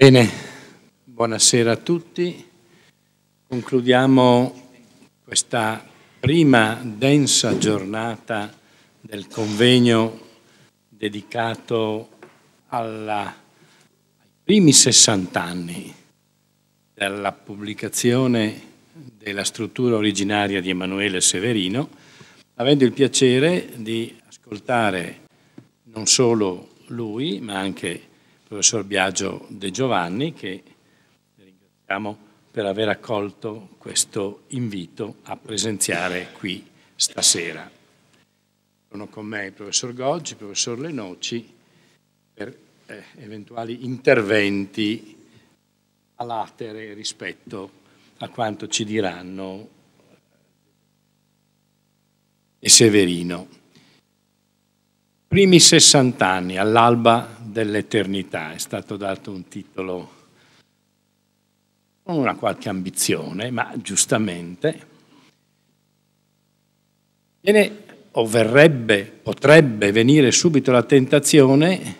Bene, buonasera a tutti. Concludiamo questa prima densa giornata del convegno dedicato alla, ai primi 60 anni della pubblicazione della struttura originaria di Emanuele Severino, avendo il piacere di ascoltare non solo lui, ma anche professor Biagio De Giovanni che ringraziamo per aver accolto questo invito a presenziare qui stasera. Sono con me il professor Goggi, il professor Lenoci per eh, eventuali interventi a latere rispetto a quanto ci diranno eh, e Severino. Primi 60 anni all'alba dell'eternità, è stato dato un titolo con una qualche ambizione, ma giustamente. Viene o verrebbe, potrebbe venire subito la tentazione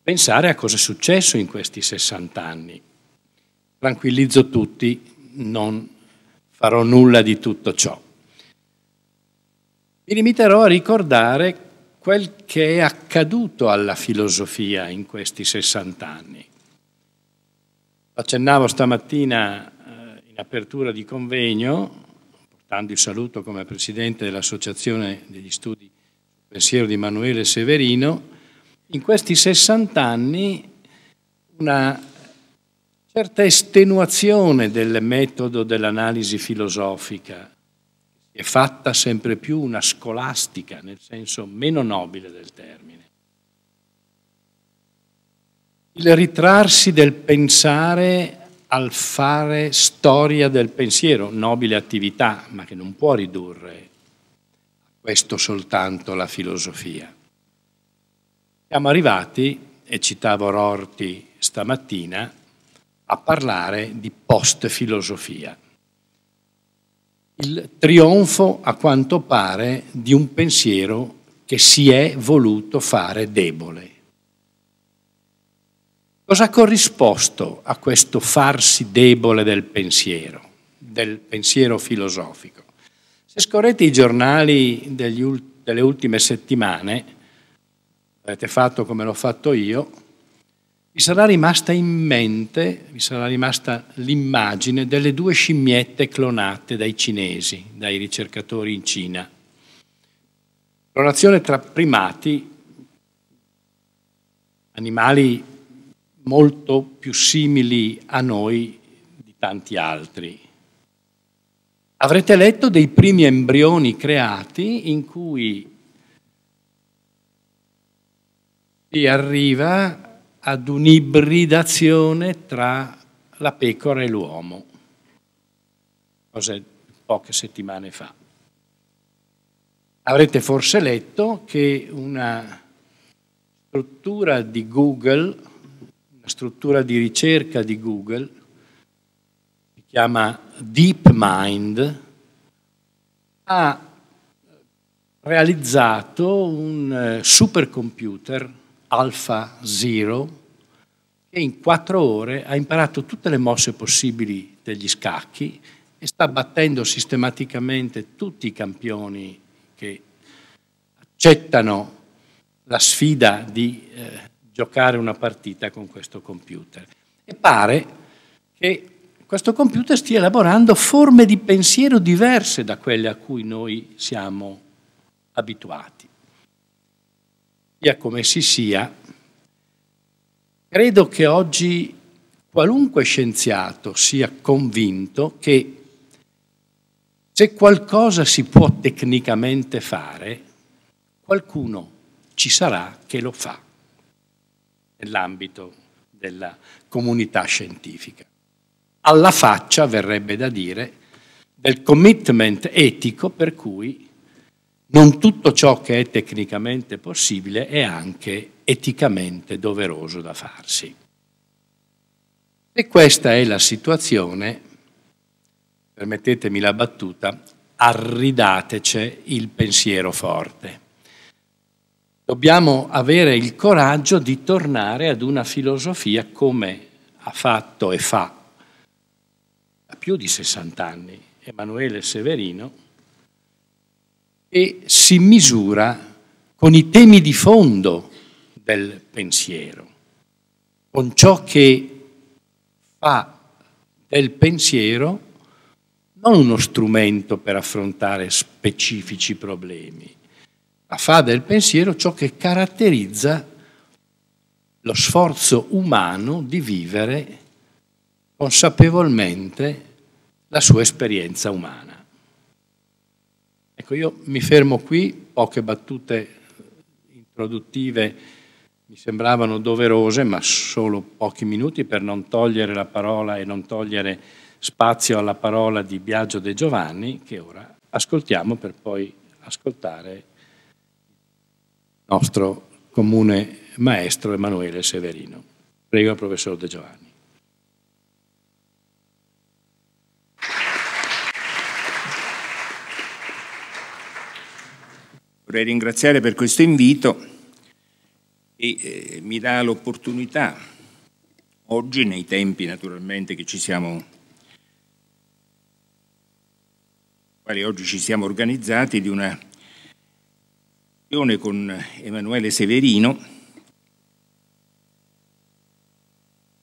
pensare a cosa è successo in questi 60 anni. Tranquillizzo tutti, non farò nulla di tutto ciò. Mi limiterò a ricordare quel che è accaduto alla filosofia in questi 60 anni. Accennavo stamattina eh, in apertura di convegno, portando il saluto come Presidente dell'Associazione degli Studi Pensiero di Emanuele Severino, in questi 60 anni una certa estenuazione del metodo dell'analisi filosofica è fatta sempre più una scolastica, nel senso meno nobile del termine. Il ritrarsi del pensare al fare storia del pensiero, nobile attività, ma che non può ridurre a questo soltanto la filosofia. Siamo arrivati, e citavo Rorti stamattina, a parlare di post-filosofia il trionfo, a quanto pare, di un pensiero che si è voluto fare debole. Cosa ha corrisposto a questo farsi debole del pensiero, del pensiero filosofico? Se scorrete i giornali degli, delle ultime settimane, avete fatto come l'ho fatto io, mi sarà rimasta in mente, mi sarà rimasta l'immagine delle due scimmiette clonate dai cinesi, dai ricercatori in Cina. Clonazione tra primati, animali molto più simili a noi di tanti altri. Avrete letto dei primi embrioni creati in cui si arriva ad un'ibridazione tra la pecora e l'uomo, cosa poche settimane fa. Avrete forse letto che una struttura di Google, una struttura di ricerca di Google, si chiama DeepMind, ha realizzato un eh, supercomputer Alpha Zero, che in quattro ore ha imparato tutte le mosse possibili degli scacchi e sta battendo sistematicamente tutti i campioni che accettano la sfida di eh, giocare una partita con questo computer. E pare che questo computer stia elaborando forme di pensiero diverse da quelle a cui noi siamo abituati sia come si sia, credo che oggi qualunque scienziato sia convinto che se qualcosa si può tecnicamente fare, qualcuno ci sarà che lo fa nell'ambito della comunità scientifica. Alla faccia, verrebbe da dire, del commitment etico per cui non tutto ciò che è tecnicamente possibile è anche eticamente doveroso da farsi. E questa è la situazione, permettetemi la battuta, arridatece il pensiero forte. Dobbiamo avere il coraggio di tornare ad una filosofia come ha fatto e fa da più di 60 anni Emanuele Severino, e si misura con i temi di fondo del pensiero, con ciò che fa del pensiero non uno strumento per affrontare specifici problemi, ma fa del pensiero ciò che caratterizza lo sforzo umano di vivere consapevolmente la sua esperienza umana. Ecco, io mi fermo qui, poche battute introduttive mi sembravano doverose, ma solo pochi minuti per non togliere la parola e non togliere spazio alla parola di Biagio De Giovanni, che ora ascoltiamo per poi ascoltare il nostro comune maestro Emanuele Severino. Prego, professor De Giovanni. vorrei ringraziare per questo invito e eh, mi dà l'opportunità, oggi nei tempi naturalmente che ci siamo, quali oggi ci siamo organizzati, di una riunione con Emanuele Severino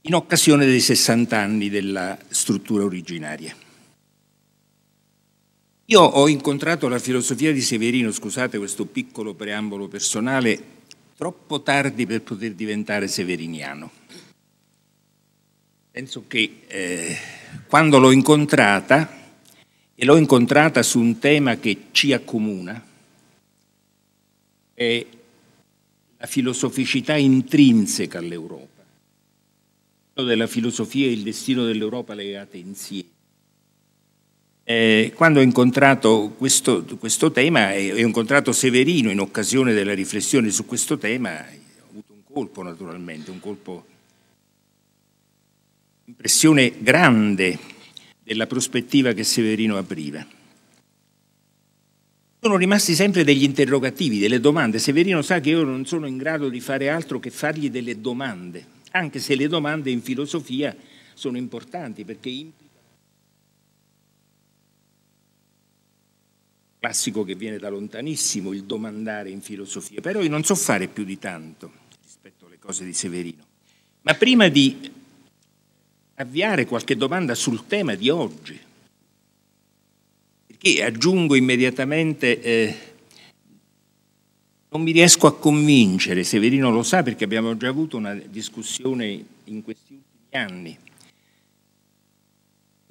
in occasione dei 60 anni della struttura originaria. Io ho incontrato la filosofia di Severino, scusate questo piccolo preambolo personale, troppo tardi per poter diventare severiniano. Penso che eh, quando l'ho incontrata, e l'ho incontrata su un tema che ci accomuna, è la filosoficità intrinseca all'Europa. Della filosofia e il destino dell'Europa legate insieme. Eh, quando ho incontrato questo, questo tema e ho incontrato Severino in occasione della riflessione su questo tema, ho avuto un colpo naturalmente, un colpo, impressione grande della prospettiva che Severino apriva. Sono rimasti sempre degli interrogativi, delle domande. Severino sa che io non sono in grado di fare altro che fargli delle domande, anche se le domande in filosofia sono importanti perché imp classico che viene da lontanissimo, il domandare in filosofia, però io non so fare più di tanto rispetto alle cose di Severino. Ma prima di avviare qualche domanda sul tema di oggi, perché aggiungo immediatamente, eh, non mi riesco a convincere, Severino lo sa perché abbiamo già avuto una discussione in questi ultimi anni,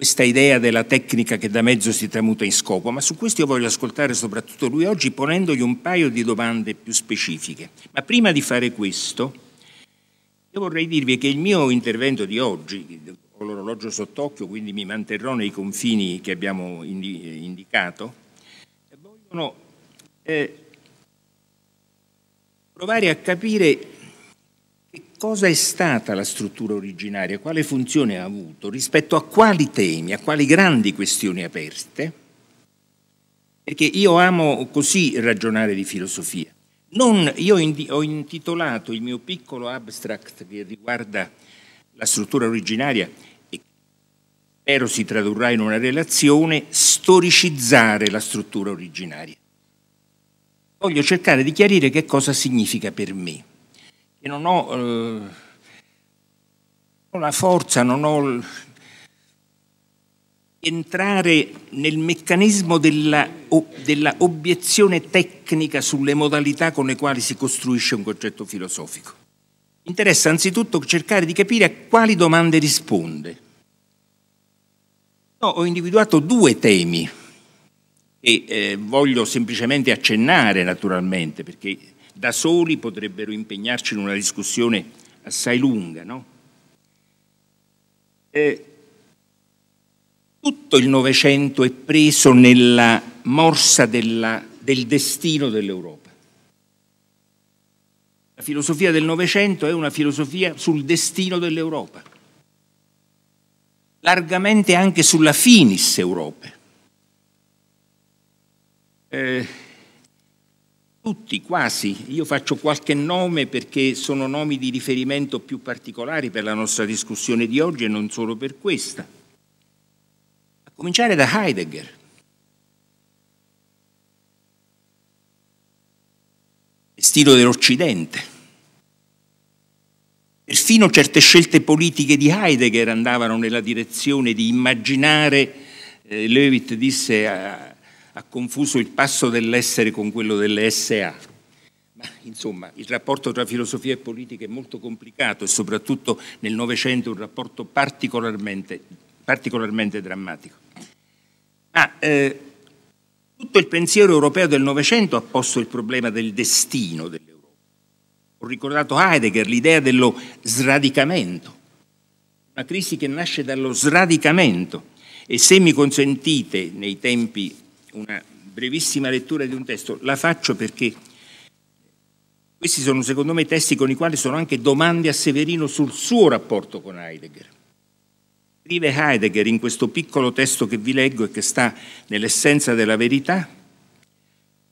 questa idea della tecnica che da mezzo si tramuta in scopo, ma su questo io voglio ascoltare soprattutto lui oggi ponendogli un paio di domande più specifiche. Ma prima di fare questo, io vorrei dirvi che il mio intervento di oggi, ho l'orologio sott'occhio, quindi mi manterrò nei confini che abbiamo indi indicato, vogliono eh, provare a capire cosa è stata la struttura originaria, quale funzione ha avuto, rispetto a quali temi, a quali grandi questioni aperte, perché io amo così ragionare di filosofia. Non, io ho intitolato il mio piccolo abstract che riguarda la struttura originaria e spero si tradurrà in una relazione storicizzare la struttura originaria. Voglio cercare di chiarire che cosa significa per me e non ho eh, la forza, non ho entrare nel meccanismo della, della, obiezione tecnica sulle modalità con le quali si costruisce un concetto filosofico. Mi interessa anzitutto cercare di capire a quali domande risponde. No, ho individuato due temi che eh, voglio semplicemente accennare naturalmente perché da soli potrebbero impegnarci in una discussione assai lunga. No? Eh, tutto il Novecento è preso nella morsa della, del destino dell'Europa. La filosofia del Novecento è una filosofia sul destino dell'Europa, largamente anche sulla finis Europa. Eh, tutti, quasi. Io faccio qualche nome perché sono nomi di riferimento più particolari per la nostra discussione di oggi e non solo per questa. A cominciare da Heidegger. Stilo dell'Occidente. Perfino certe scelte politiche di Heidegger andavano nella direzione di immaginare, eh, Levitt disse a, ha confuso il passo dell'essere con quello dell'SA. Ma insomma, il rapporto tra filosofia e politica è molto complicato e soprattutto nel Novecento un rapporto particolarmente, particolarmente drammatico. Ma eh, tutto il pensiero europeo del Novecento ha posto il problema del destino dell'Europa. Ho ricordato Heidegger, l'idea dello sradicamento, una crisi che nasce dallo sradicamento. E se mi consentite, nei tempi una brevissima lettura di un testo, la faccio perché questi sono secondo me testi con i quali sono anche domande a Severino sul suo rapporto con Heidegger. Scrive Heidegger in questo piccolo testo che vi leggo e che sta nell'essenza della verità,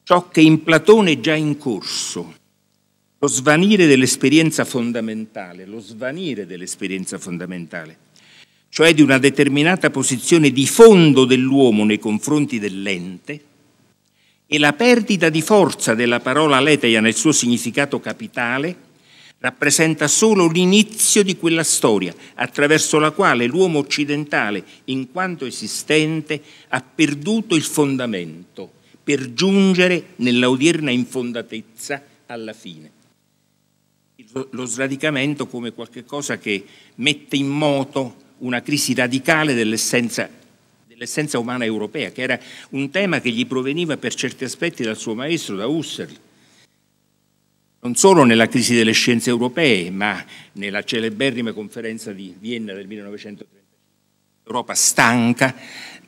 ciò che in Platone è già in corso, lo svanire dell'esperienza fondamentale, lo svanire dell'esperienza fondamentale cioè di una determinata posizione di fondo dell'uomo nei confronti dell'ente, e la perdita di forza della parola leteia nel suo significato capitale rappresenta solo l'inizio di quella storia attraverso la quale l'uomo occidentale, in quanto esistente, ha perduto il fondamento per giungere nell'odierna infondatezza alla fine. Lo sradicamento come qualcosa che mette in moto una crisi radicale dell'essenza dell umana europea, che era un tema che gli proveniva per certi aspetti dal suo maestro, da Husserl, non solo nella crisi delle scienze europee, ma nella celeberrima conferenza di Vienna del 1935. Europa stanca,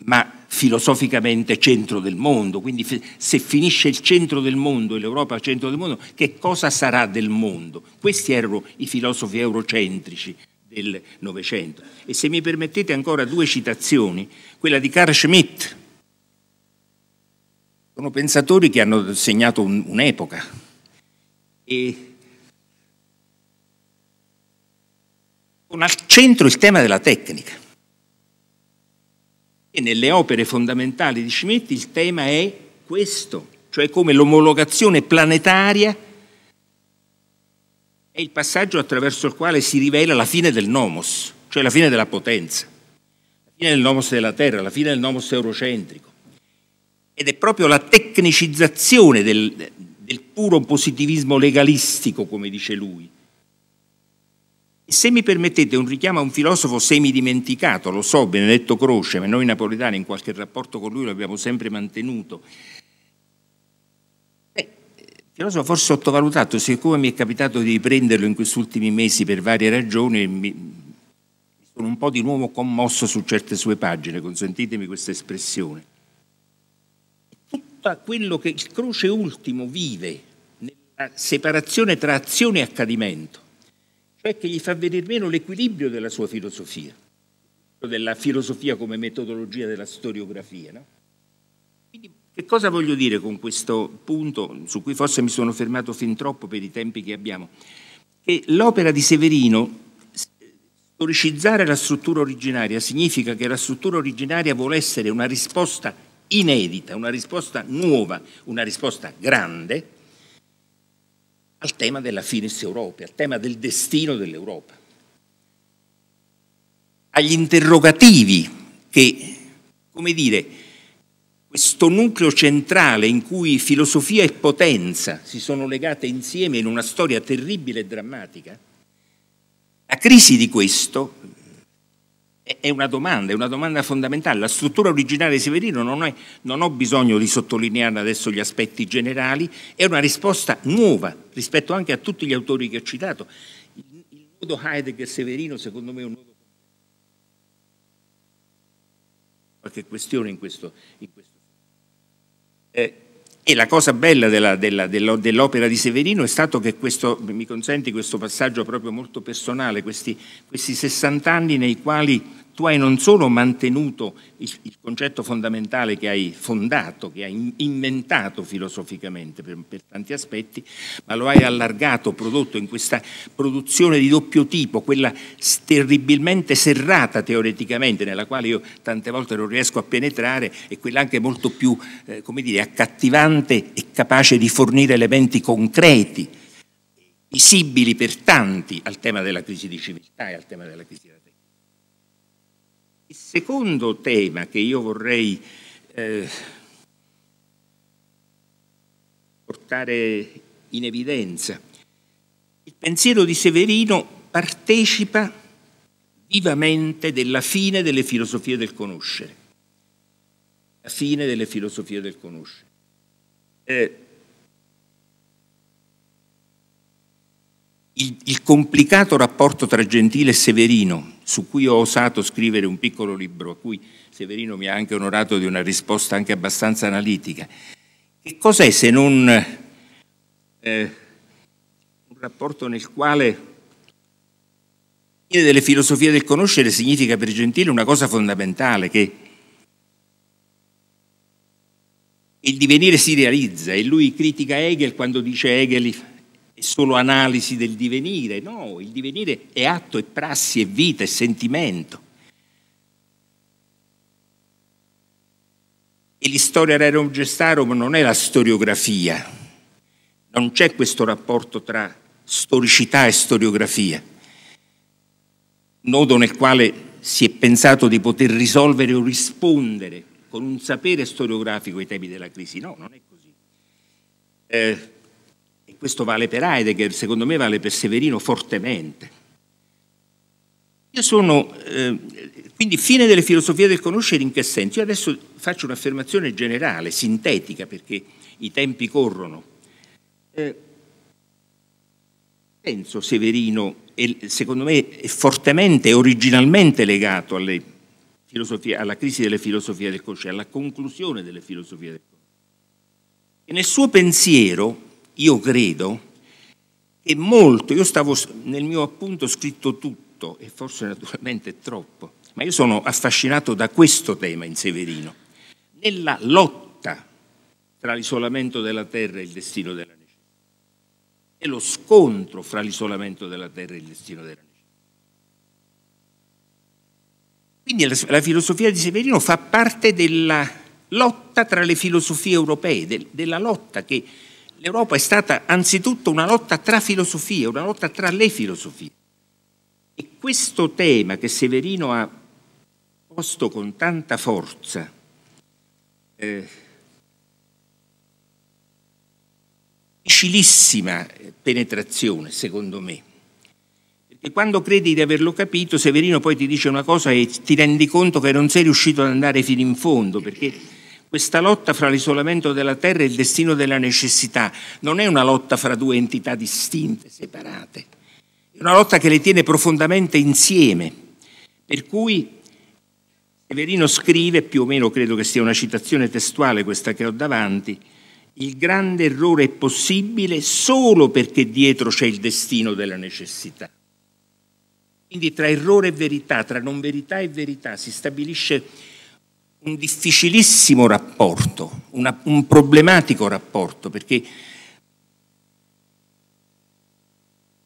ma filosoficamente centro del mondo, quindi se finisce il centro del mondo e l'Europa centro del mondo, che cosa sarà del mondo? Questi erano i filosofi eurocentrici del Novecento. E se mi permettete ancora due citazioni, quella di Carl Schmitt. Sono pensatori che hanno segnato un'epoca. E con al centro il tema della tecnica. E nelle opere fondamentali di Schmitt il tema è questo, cioè come l'omologazione planetaria è il passaggio attraverso il quale si rivela la fine del nomos, cioè la fine della potenza, la fine del nomos della terra, la fine del nomos eurocentrico. Ed è proprio la tecnicizzazione del, del puro positivismo legalistico, come dice lui. E se mi permettete un richiamo a un filosofo semidimenticato, lo so, Benedetto Croce, ma noi napoletani in qualche rapporto con lui lo abbiamo sempre mantenuto, filosofo forse sottovalutato, siccome mi è capitato di riprenderlo in questi ultimi mesi per varie ragioni, mi sono un po' di nuovo commosso su certe sue pagine, consentitemi questa espressione. Tutto quello che il croce ultimo vive nella separazione tra azione e accadimento, cioè che gli fa venire meno l'equilibrio della sua filosofia, della filosofia come metodologia della storiografia, no? Che cosa voglio dire con questo punto, su cui forse mi sono fermato fin troppo per i tempi che abbiamo? Che l'opera di Severino, storicizzare la struttura originaria, significa che la struttura originaria vuole essere una risposta inedita, una risposta nuova, una risposta grande al tema della Finis Europea, al tema del destino dell'Europa, agli interrogativi che, come dire, questo nucleo centrale in cui filosofia e potenza si sono legate insieme in una storia terribile e drammatica? La crisi di questo è una domanda, è una domanda fondamentale. La struttura originale di Severino non, è, non ho bisogno di sottolineare adesso gli aspetti generali, è una risposta nuova rispetto anche a tutti gli autori che ho citato. Il, il nodo Heidegger-Severino secondo me è un nodo... qualche questione in questo... In questo eh, e la cosa bella dell'opera di Severino è stato che questo, mi consenti questo passaggio proprio molto personale, questi, questi 60 anni nei quali tu hai non solo mantenuto il, il concetto fondamentale che hai fondato, che hai inventato filosoficamente per, per, tanti aspetti, ma lo hai allargato, prodotto in questa produzione di doppio tipo, quella terribilmente serrata teoreticamente, nella quale io tante volte non riesco a penetrare, e quella anche molto più, eh, come dire, accattivante e capace di fornire elementi concreti visibili per tanti al tema della crisi di civiltà e al tema della crisi della il secondo tema che io vorrei eh, portare in evidenza, il pensiero di Severino partecipa vivamente della fine delle filosofie del conoscere. La fine delle filosofie del conoscere. Eh, il, il complicato rapporto tra Gentile e Severino, su cui ho osato scrivere un piccolo libro, a cui Severino mi ha anche onorato di una risposta anche abbastanza analitica. Che cos'è se non eh, un rapporto nel quale fine delle filosofie del conoscere significa per Gentile una cosa fondamentale, che il divenire si realizza e lui critica Hegel quando dice Hegel è solo analisi del divenire, no, il divenire è atto, è prassi, è vita, è sentimento. E l'istoria rerum gestarum non è la storiografia, non c'è questo rapporto tra storicità e storiografia, nodo nel quale si è pensato di poter risolvere o rispondere con un sapere storiografico ai temi della crisi. No, non è così. Eh, questo vale per Heidegger, secondo me vale per Severino fortemente. Io sono, eh, quindi fine delle filosofie del conoscere in che senso? Io adesso faccio un'affermazione generale, sintetica, perché i tempi corrono. Eh, penso Severino, è, secondo me, è fortemente, originalmente legato alla crisi delle filosofie del conoscere, alla conclusione delle filosofie del conoscere. E nel suo pensiero io credo che molto, io stavo nel mio appunto scritto tutto, e forse naturalmente è troppo, ma io sono affascinato da questo tema in Severino, nella lotta tra l'isolamento della terra e il destino della necessità, e lo scontro fra l'isolamento della terra e il destino della necessità. Quindi la, la filosofia di Severino fa parte della lotta tra le filosofie europee, del, della lotta che l'Europa è stata anzitutto una lotta tra filosofie, una lotta tra le filosofie. E questo tema che Severino ha posto con tanta forza, eh, difficilissima eh, penetrazione, secondo me. Perché quando credi di averlo capito, Severino poi ti dice una cosa e ti rendi conto che non sei riuscito ad andare fino in fondo, perché questa lotta fra l'isolamento della terra e il destino della necessità non è una lotta fra due entità distinte, separate, è una lotta che le tiene profondamente insieme, per cui Severino scrive, più o meno credo che sia una citazione testuale questa che ho davanti, il grande errore è possibile solo perché dietro c'è il destino della necessità. Quindi tra errore e verità, tra non verità e verità si stabilisce un difficilissimo rapporto, una, un problematico rapporto, perché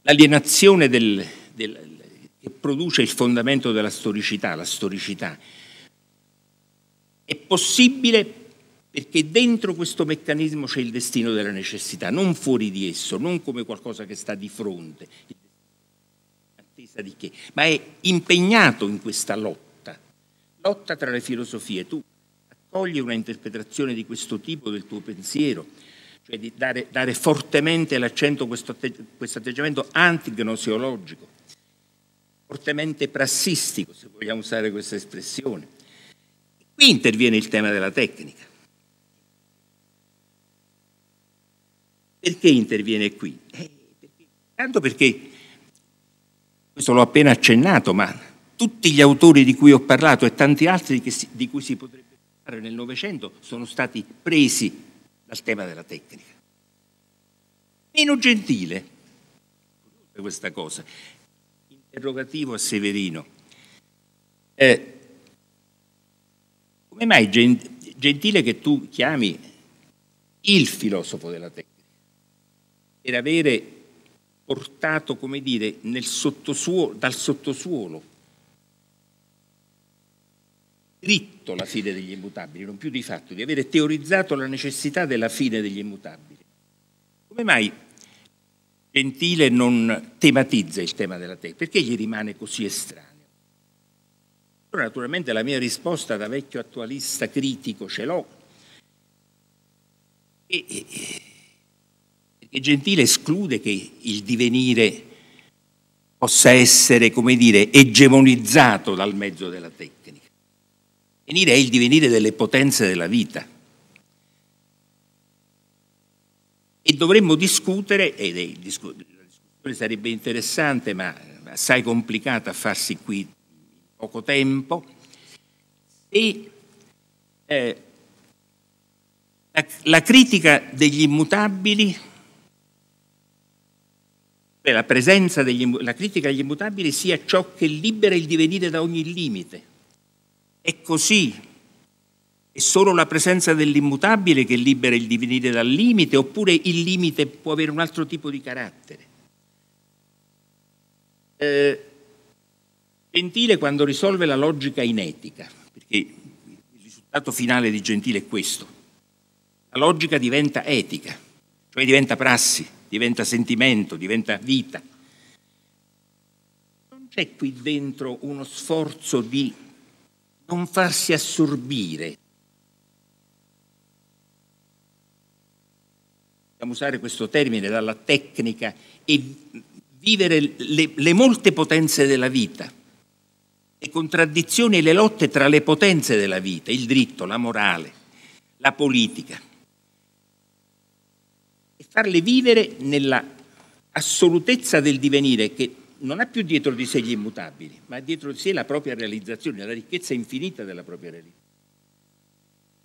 l'alienazione del, del, che produce il fondamento della storicità, la storicità, è possibile perché dentro questo meccanismo c'è il destino della necessità, non fuori di esso, non come qualcosa che sta di fronte, attesa di che, ma è impegnato in questa lotta lotta tra le filosofie. Tu accogli una interpretazione di questo tipo del tuo pensiero, cioè di dare, dare fortemente l'accento a questo, questo atteggiamento antignosiologico, fortemente prassistico, se vogliamo usare questa espressione. Qui interviene il tema della tecnica. Perché interviene qui? Eh, perché, tanto perché, questo l'ho appena accennato, ma tutti gli autori di cui ho parlato e tanti altri si, di cui si potrebbe parlare nel Novecento sono stati presi dal tema della tecnica. Meno gentile, questa cosa, interrogativo a Severino. Eh, come mai gentile che tu chiami il filosofo della tecnica? Per avere portato, come dire, sottosuolo, dal sottosuolo diritto la fine degli immutabili, non più di fatto, di avere teorizzato la necessità della fine degli immutabili. Come mai Gentile non tematizza il tema della tech? Perché gli rimane così estraneo? Allora, naturalmente la mia risposta da vecchio attualista critico ce l'ho. E, e, perché Gentile esclude che il divenire possa essere, come dire, egemonizzato dal mezzo della tecnica divenire è il divenire delle potenze della vita. E dovremmo discutere, ed è, la discussione sarebbe interessante ma assai complicata a farsi qui in poco tempo, se eh, la, la critica degli immutabili la presenza degli, la critica agli immutabili sia ciò che libera il divenire da ogni limite. È così. È solo la presenza dell'immutabile che libera il divenire dal limite, oppure il limite può avere un altro tipo di carattere. Eh, Gentile quando risolve la logica in etica, perché il risultato finale di Gentile è questo. La logica diventa etica, cioè diventa prassi, diventa sentimento, diventa vita. Non c'è qui dentro uno sforzo di non farsi assorbire. Possiamo usare questo termine dalla tecnica e vivere le, le molte potenze della vita, le contraddizioni e le lotte tra le potenze della vita, il diritto, la morale, la politica, e farle vivere nella assolutezza del divenire che non ha più dietro di sé gli immutabili, ma ha dietro di sé la propria realizzazione, la ricchezza infinita della propria realizzazione.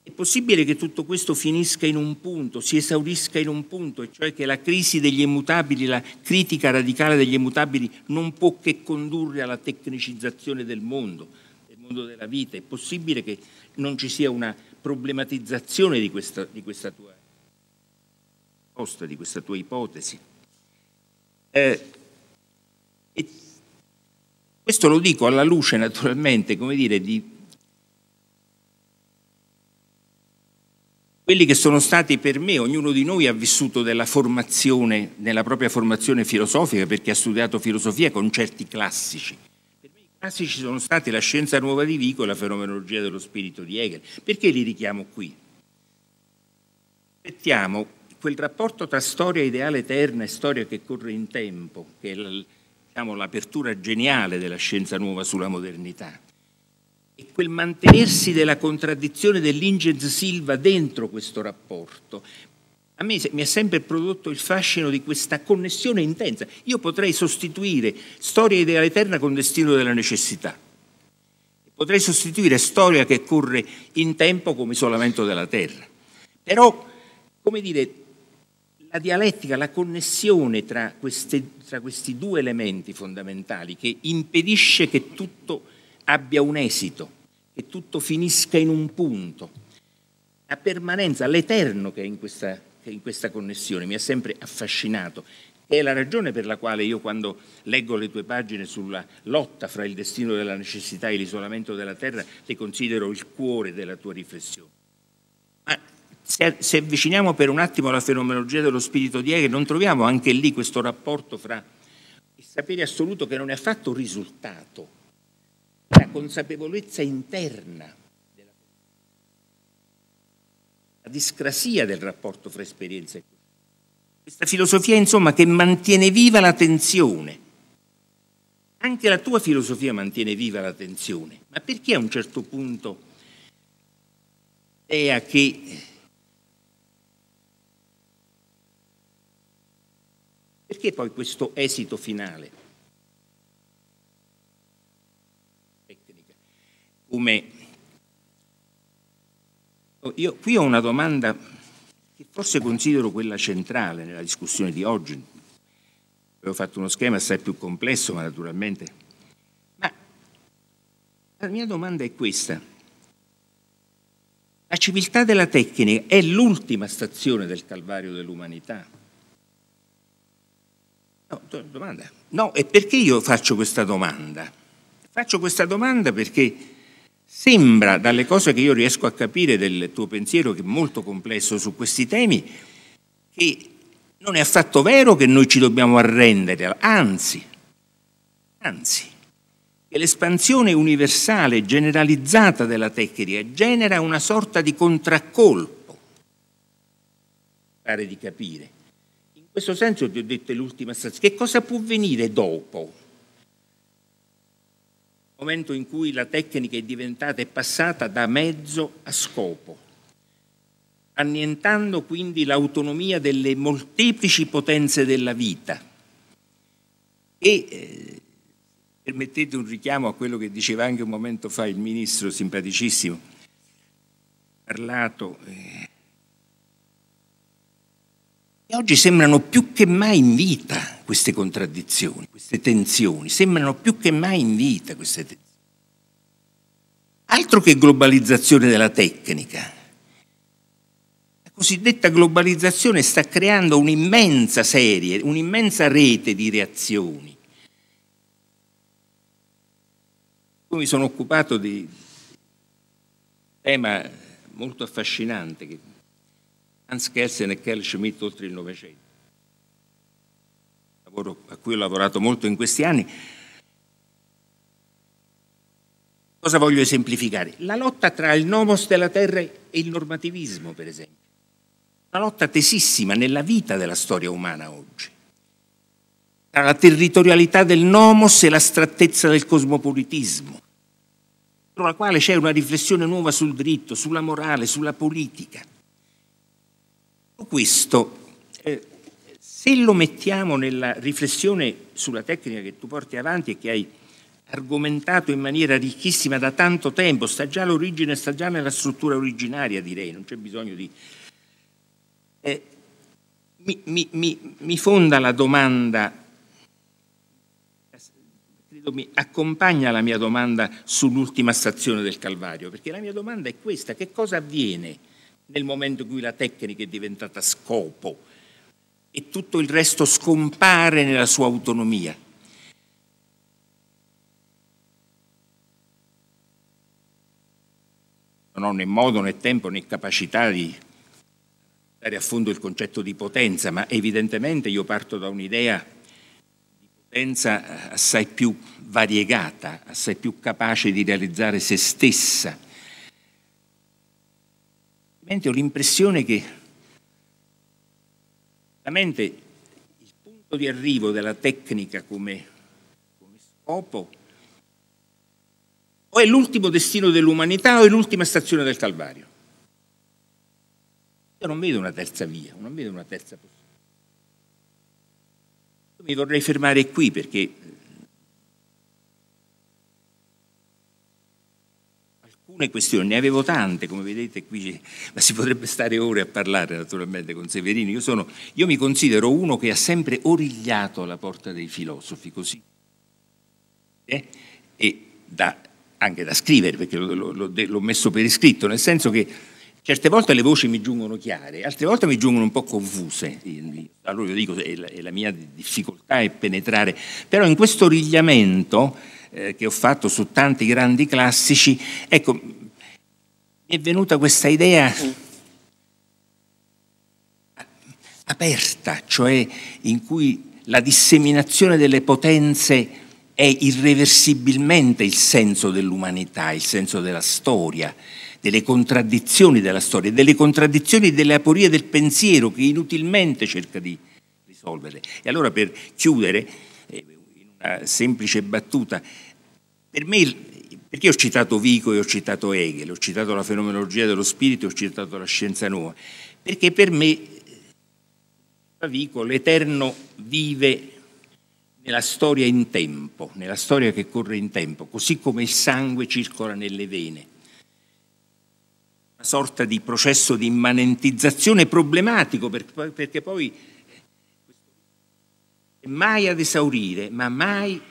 È possibile che tutto questo finisca in un punto, si esaurisca in un punto, e cioè che la crisi degli immutabili, la critica radicale degli immutabili non può che condurre alla tecnicizzazione del mondo, del mondo della vita. È possibile che non ci sia una problematizzazione di questa, di questa tua proposta, di questa tua ipotesi. Eh, e questo lo dico alla luce naturalmente, come dire, di quelli che sono stati per me, ognuno di noi ha vissuto della formazione, nella propria formazione filosofica, perché ha studiato filosofia con certi classici. Per me i classici sono stati la scienza nuova di Vico e la fenomenologia dello spirito di Hegel. Perché li richiamo qui? Aspettiamo quel rapporto tra storia ideale eterna e storia che corre in tempo, che è diciamo, l'apertura geniale della scienza nuova sulla modernità. E quel mantenersi della contraddizione dell'Ingens Silva dentro questo rapporto a me mi ha sempre prodotto il fascino di questa connessione intensa. Io potrei sostituire storia ideale eterna con destino della necessità. Potrei sostituire storia che corre in tempo come isolamento della terra. Però, come dire, la dialettica, la connessione tra, queste, tra questi due elementi fondamentali che impedisce che tutto abbia un esito, che tutto finisca in un punto. La permanenza, l'eterno che è in questa, è in questa connessione mi ha sempre affascinato è la ragione per la quale io quando leggo le tue pagine sulla lotta fra il destino della necessità e l'isolamento della terra le considero il cuore della tua riflessione. Se, se avviciniamo per un attimo alla fenomenologia dello spirito di Hegel, non troviamo anche lì questo rapporto fra il sapere assoluto che non è affatto risultato, la consapevolezza interna della la discrasia del rapporto fra esperienza e questa filosofia, insomma, che mantiene viva la tensione. Anche la tua filosofia mantiene viva la tensione, ma perché a un certo punto l'idea che Perché poi questo esito finale? Come... Oh, io qui ho una domanda che forse considero quella centrale nella discussione di oggi. Avevo fatto uno schema assai più complesso, ma naturalmente... Ma la mia domanda è questa. La civiltà della tecnica è l'ultima stazione del calvario dell'umanità No, domanda. No, e perché io faccio questa domanda? Faccio questa domanda perché sembra, dalle cose che io riesco a capire del tuo pensiero, che è molto complesso su questi temi, che non è affatto vero che noi ci dobbiamo arrendere, anzi, anzi, che l'espansione universale generalizzata della tecnica genera una sorta di contraccolpo, pare di capire in questo senso ti ho detto l'ultima stanza. Che cosa può venire dopo? Il momento in cui la tecnica è diventata e passata da mezzo a scopo, annientando quindi l'autonomia delle molteplici potenze della vita. E eh, permettete un richiamo a quello che diceva anche un momento fa il ministro simpaticissimo, parlato eh, e oggi sembrano più che mai in vita queste contraddizioni, queste tensioni, sembrano più che mai in vita queste tensioni. Altro che globalizzazione della tecnica. La cosiddetta globalizzazione sta creando un'immensa serie, un'immensa rete di reazioni. Io mi sono occupato di un tema molto affascinante che Hans Kelsen e Kel Schmidt oltre il Novecento, lavoro a cui ho lavorato molto in questi anni. Cosa voglio esemplificare? La lotta tra il nomos della terra e il normativismo, per esempio. Una lotta tesissima nella vita della storia umana oggi. Tra la territorialità del nomos e la strattezza del cosmopolitismo, dentro la quale c'è una riflessione nuova sul diritto, sulla morale, sulla politica. Questo, eh, se lo mettiamo nella riflessione sulla tecnica che tu porti avanti e che hai argomentato in maniera ricchissima da tanto tempo, sta già all'origine, sta già nella struttura originaria direi, non c'è bisogno di... Eh, mi, mi, mi, mi, fonda la domanda, credo mi accompagna la mia domanda sull'ultima stazione del Calvario, perché la mia domanda è questa, che cosa avviene nel momento in cui la tecnica è diventata scopo e tutto il resto scompare nella sua autonomia. Non ho né modo né tempo né capacità di dare a fondo il concetto di potenza, ma evidentemente io parto da un'idea di potenza assai più variegata, assai più capace di realizzare se stessa Mentre ho l'impressione che veramente il punto di arrivo della tecnica come, come scopo, o è l'ultimo destino dell'umanità o è l'ultima stazione del Calvario. Io non vedo una terza via, non vedo una terza possibilità. Io mi vorrei fermare qui perché alcune questioni, ne avevo tante, come vedete qui, ma si potrebbe stare ore a parlare naturalmente con Severino. Io, sono, io mi considero uno che ha sempre origliato la porta dei filosofi, così, eh? e da, anche da scrivere, perché l'ho messo per iscritto, nel senso che certe volte le voci mi giungono chiare, altre volte mi giungono un po' confuse. Allora io dico, è la, è la mia difficoltà è penetrare, però in questo origliamento eh, che ho fatto su tanti grandi classici, ecco, mi è venuta questa idea aperta, cioè in cui la disseminazione delle potenze è irreversibilmente il senso dell'umanità, il senso della storia, delle contraddizioni della storia, delle contraddizioni delle aporie del pensiero che inutilmente cerca di risolvere. E allora per chiudere, eh, semplice battuta. Per me, perché ho citato Vico e ho citato Hegel, ho citato la fenomenologia dello spirito, e ho citato la scienza nuova? Perché per me, eh, Vico, l'Eterno vive nella storia in tempo, nella storia che corre in tempo, così come il sangue circola nelle vene. Una sorta di processo di immanentizzazione problematico, perché poi mai ad esaurire, ma mai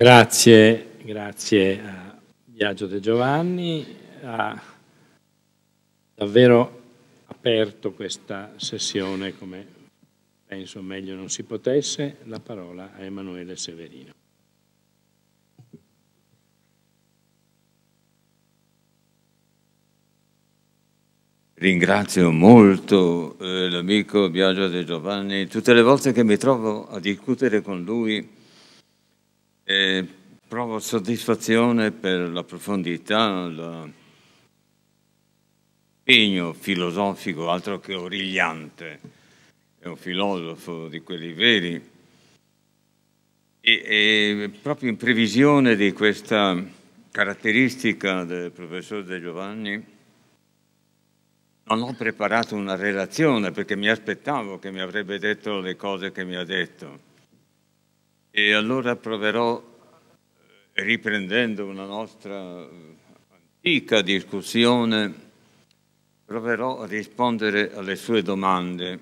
Grazie, grazie a Biagio De Giovanni, ha davvero aperto questa sessione come penso meglio non si potesse, la parola a Emanuele Severino. Ringrazio molto eh, l'amico Biagio De Giovanni. Tutte le volte che mi trovo a discutere con lui eh, provo soddisfazione per la profondità, l'impegno filosofico, altro che origliante. È un filosofo di quelli veri. E, e proprio in previsione di questa caratteristica del professor De Giovanni, non ho preparato una relazione perché mi aspettavo che mi avrebbe detto le cose che mi ha detto. E allora proverò, eh, riprendendo una nostra eh, antica discussione, proverò a rispondere alle sue domande,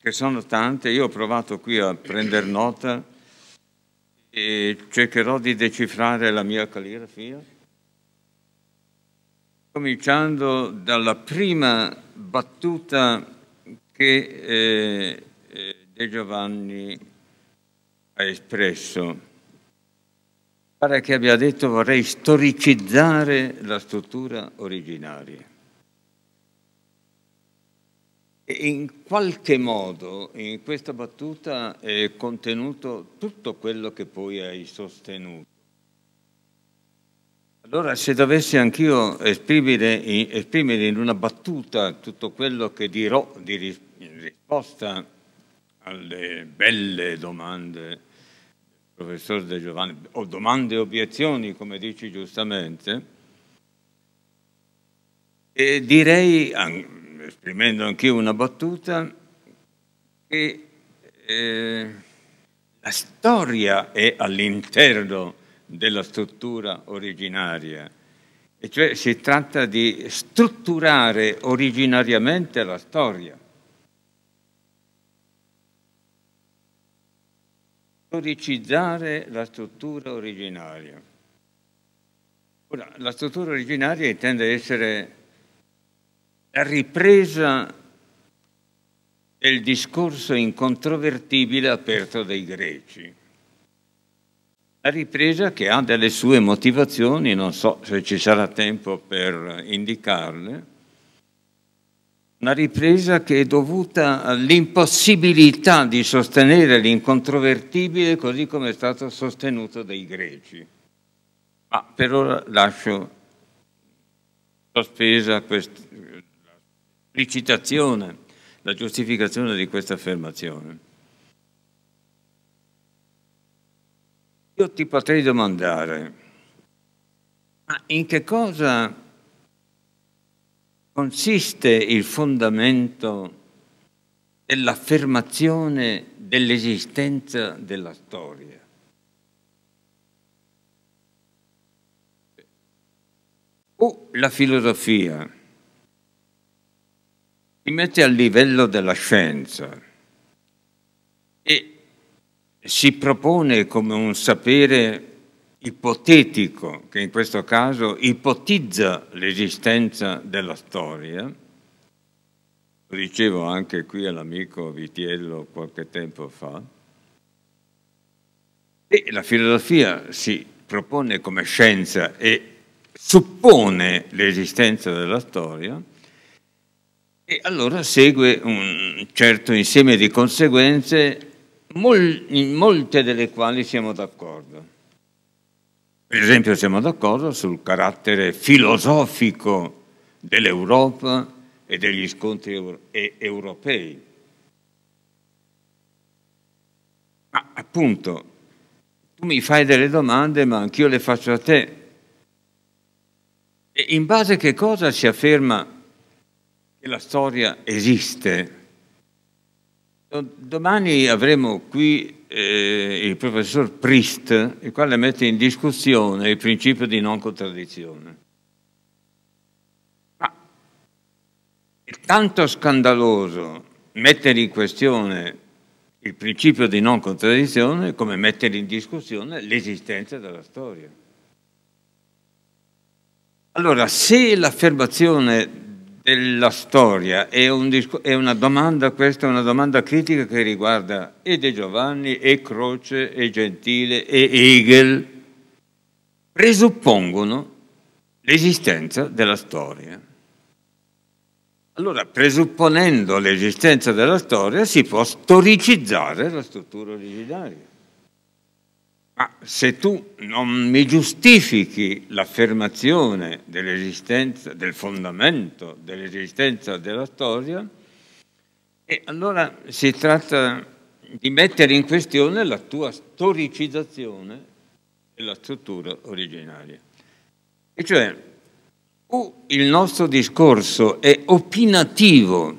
che sono tante. Io ho provato qui a prendere nota e cercherò di decifrare la mia calligrafia cominciando dalla prima battuta che eh, eh, De Giovanni ha espresso. Pare che abbia detto vorrei storicizzare la struttura originaria. E in qualche modo in questa battuta è contenuto tutto quello che poi hai sostenuto allora, se dovessi anch'io esprimere, esprimere, in una battuta tutto quello che dirò di risposta alle belle domande del professor De Giovanni, o domande e obiezioni, come dici giustamente, e direi, esprimendo anch'io una battuta, che eh, la storia è all'interno della struttura originaria. E cioè si tratta di strutturare originariamente la storia. Storicizzare la struttura originaria. Ora, la struttura originaria intende essere la ripresa del discorso incontrovertibile aperto dai greci. La ripresa che ha delle sue motivazioni, non so se ci sarà tempo per indicarle, una ripresa che è dovuta all'impossibilità di sostenere l'incontrovertibile così come è stato sostenuto dai greci. Ma per ora lascio sospesa questa, la citazione, la giustificazione di questa affermazione. io ti potrei domandare, ma in che cosa consiste il fondamento dell'affermazione dell'esistenza della storia? O la filosofia si mette a livello della scienza si propone come un sapere ipotetico, che in questo caso ipotizza l'esistenza della storia. Lo dicevo anche qui all'amico Vitiello qualche tempo fa. E la filosofia si propone come scienza e suppone l'esistenza della storia e allora segue un certo insieme di conseguenze mol in molte delle quali siamo d'accordo. Per esempio siamo d'accordo sul carattere filosofico dell'Europa e degli scontri euro e europei. Ma appunto, tu mi fai delle domande, ma anch'io le faccio a te. E in base a che cosa si afferma che la storia esiste? Domani avremo qui eh, il professor Priest, il quale mette in discussione il principio di non contraddizione. Ma è tanto scandaloso mettere in questione il principio di non contraddizione come mettere in discussione l'esistenza della storia. Allora, se l'affermazione della storia, è, un è, una domanda, questa è una domanda critica che riguarda e De Giovanni, e Croce, e Gentile, e Hegel, presuppongono l'esistenza della storia. Allora, presupponendo l'esistenza della storia, si può storicizzare la struttura originaria. Ma se tu non mi giustifichi l'affermazione dell'esistenza, del fondamento dell'esistenza della storia, e allora si tratta di mettere in questione la tua storicizzazione e la struttura originaria. E cioè, o il nostro discorso è opinativo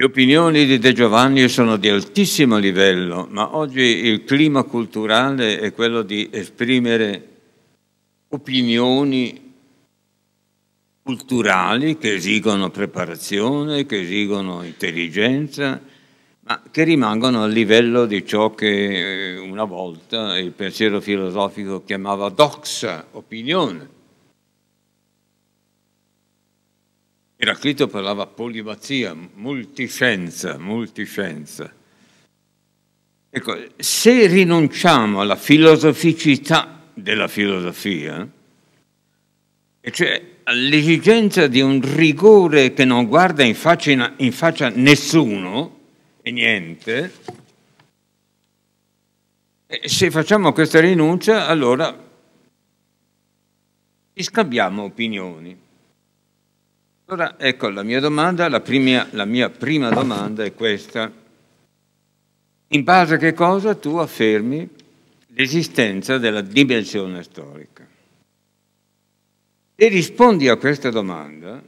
le opinioni di De Giovanni sono di altissimo livello, ma oggi il clima culturale è quello di esprimere opinioni culturali che esigono preparazione, che esigono intelligenza, ma che rimangono a livello di ciò che eh, una volta il pensiero filosofico chiamava doxa, opinione. Eraclito parlava polimatia, multiscienza, multiscienza. Ecco, se rinunciamo alla filosoficità della filosofia, e cioè all'esigenza di un rigore che non guarda in faccia, in faccia nessuno e niente, e se facciamo questa rinuncia, allora ci scambiamo opinioni. Allora, ecco, la mia domanda, la, prima, la mia prima domanda è questa. In base a che cosa tu affermi l'esistenza della dimensione storica? Se rispondi a questa domanda,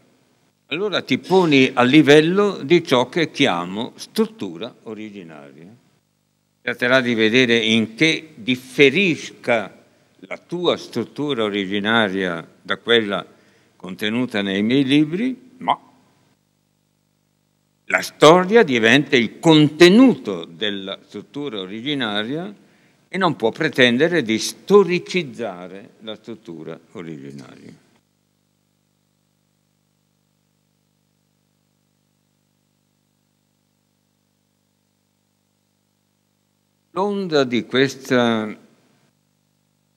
allora ti poni a livello di ciò che chiamo struttura originaria. Tratterà di vedere in che differisca la tua struttura originaria da quella originaria contenuta nei miei libri, ma la storia diventa il contenuto della struttura originaria e non può pretendere di storicizzare la struttura originaria. L'onda di questa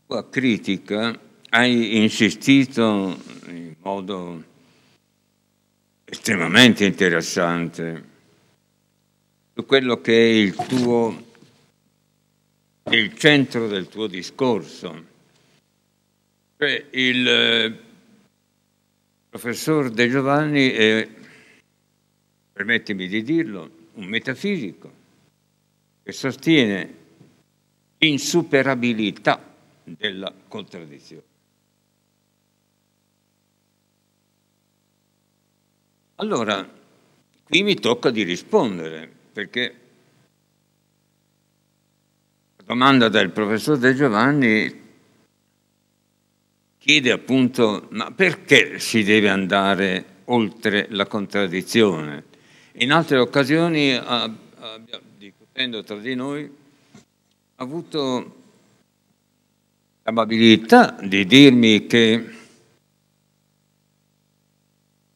tua critica hai insistito modo estremamente interessante su quello che è il tuo il centro del tuo discorso. Cioè, il eh, professor De Giovanni è, permettimi di dirlo, un metafisico che sostiene l'insuperabilità della contraddizione. Allora, qui mi tocca di rispondere, perché la domanda del professor De Giovanni chiede appunto ma perché si deve andare oltre la contraddizione? In altre occasioni, discutendo tra di noi, ha avuto l'amabilità di dirmi che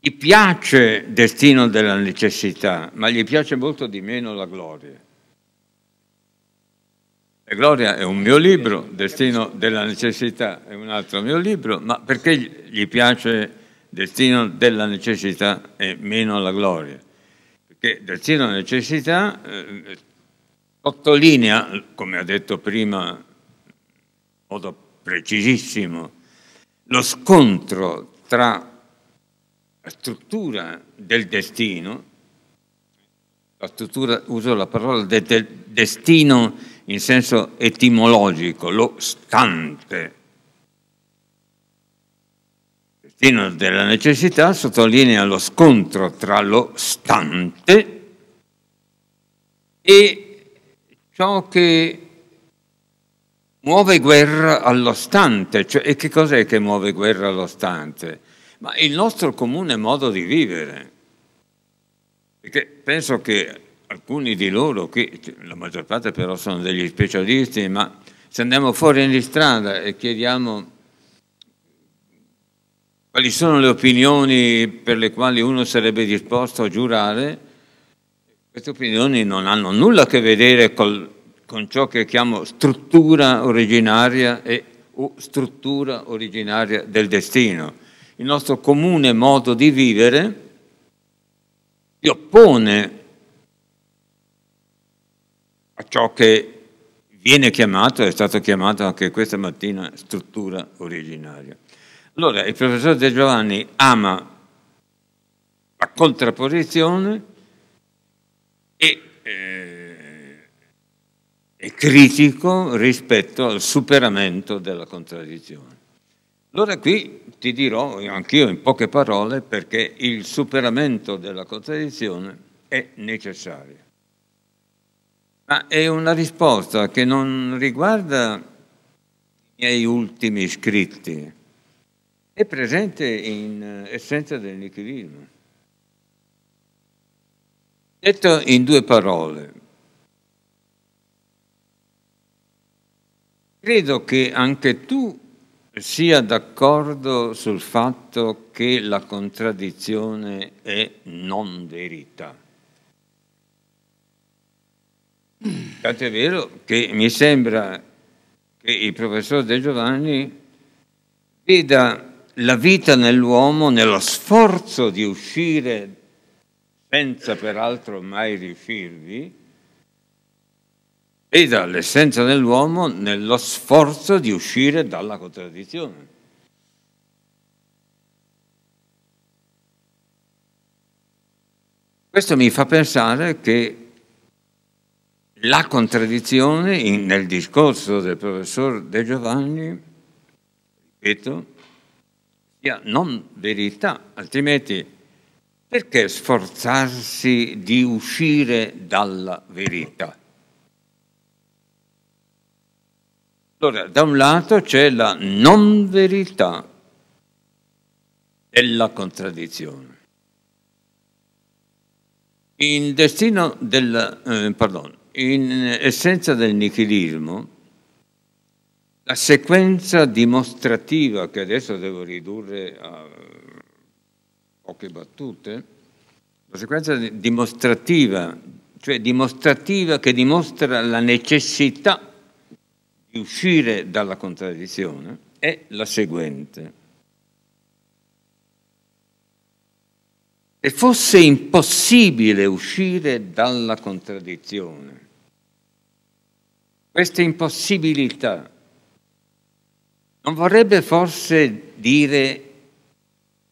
gli piace destino della necessità, ma gli piace molto di meno la gloria. La gloria è un mio libro, Destino della necessità è un altro mio libro, ma perché gli piace Destino della necessità e meno la gloria? Perché Destino della necessità eh, sottolinea, come ha detto prima in modo precisissimo, lo scontro tra struttura del destino, la struttura, uso la parola del de destino in senso etimologico, lo stante. Il destino della necessità sottolinea lo scontro tra lo stante e ciò che muove guerra allo stante, cioè, e che cos'è che muove guerra allo stante? ma il nostro comune modo di vivere. Perché penso che alcuni di loro, che la maggior parte però sono degli specialisti, ma se andiamo fuori in strada e chiediamo quali sono le opinioni per le quali uno sarebbe disposto a giurare, queste opinioni non hanno nulla a che vedere col, con ciò che chiamo struttura originaria e, o struttura originaria del destino il nostro comune modo di vivere si oppone a ciò che viene chiamato, è stato chiamato anche questa mattina, struttura originaria. Allora, il professor De Giovanni ama la contrapposizione e eh, è critico rispetto al superamento della contraddizione. Allora qui ti dirò anch'io in poche parole perché il superamento della contraddizione è necessario. Ma è una risposta che non riguarda i miei ultimi scritti, è presente in eh, essenza del nichilismo. Detto in due parole, credo che anche tu sia d'accordo sul fatto che la contraddizione è non verità. Tanto è vero che mi sembra che il professor De Giovanni veda la vita nell'uomo nello sforzo di uscire senza peraltro mai riuscirvi, e dall'essenza dell'uomo nello sforzo di uscire dalla contraddizione. Questo mi fa pensare che la contraddizione in, nel discorso del professor De Giovanni, ripeto, sia non verità, altrimenti perché sforzarsi di uscire dalla verità? Allora, da un lato c'è la non verità e la contraddizione. In destino del, eh, pardon, in essenza del nichilismo, la sequenza dimostrativa che adesso devo ridurre a poche battute, la sequenza dimostrativa, cioè dimostrativa che dimostra la necessità di uscire dalla contraddizione è la seguente. Se fosse impossibile uscire dalla contraddizione. Questa impossibilità non vorrebbe forse dire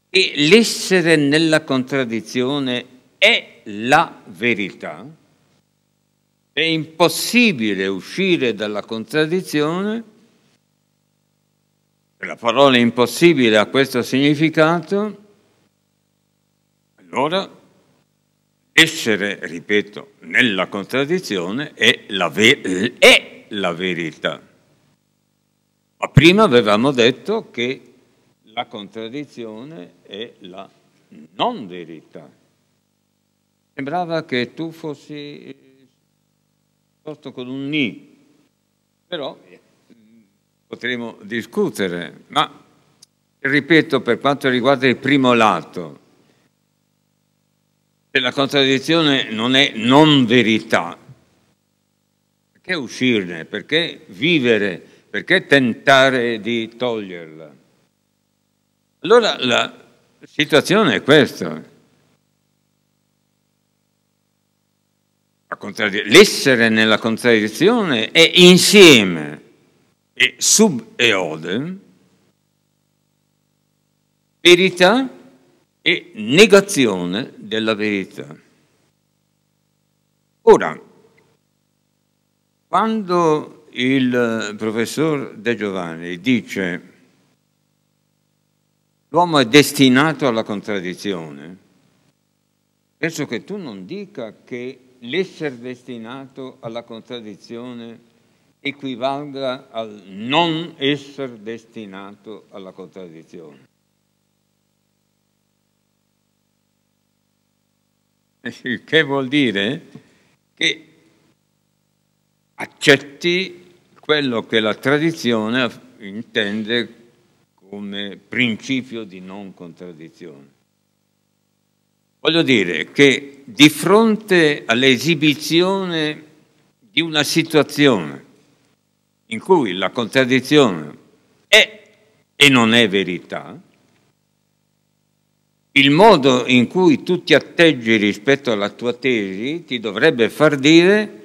che l'essere nella contraddizione è la verità? È impossibile uscire dalla contraddizione, la parola impossibile ha questo significato, allora essere, ripeto, nella contraddizione è la, ver- è la verità. Ma prima avevamo detto che la contraddizione è la non verità. Sembrava che tu fossi sorto con un ni, però mm, potremo discutere, ma ripeto per quanto riguarda il primo lato, se la contraddizione non è non verità, perché uscirne? Perché vivere? Perché tentare di toglierla? Allora la situazione è questa. l'essere nella contraddizione è insieme e sub e ode verità e negazione della verità. Ora, quando il professor De Giovanni dice l'uomo è destinato alla contraddizione, penso che tu non dica che l'essere destinato alla contraddizione equivalga al non essere destinato alla contraddizione. Eh il che vuol dire che accetti quello che la tradizione intende come principio di non contraddizione. Voglio dire che di fronte all'esibizione di una situazione in cui la contraddizione è e non è verità, il modo in cui tu ti atteggi rispetto alla tua tesi ti dovrebbe far dire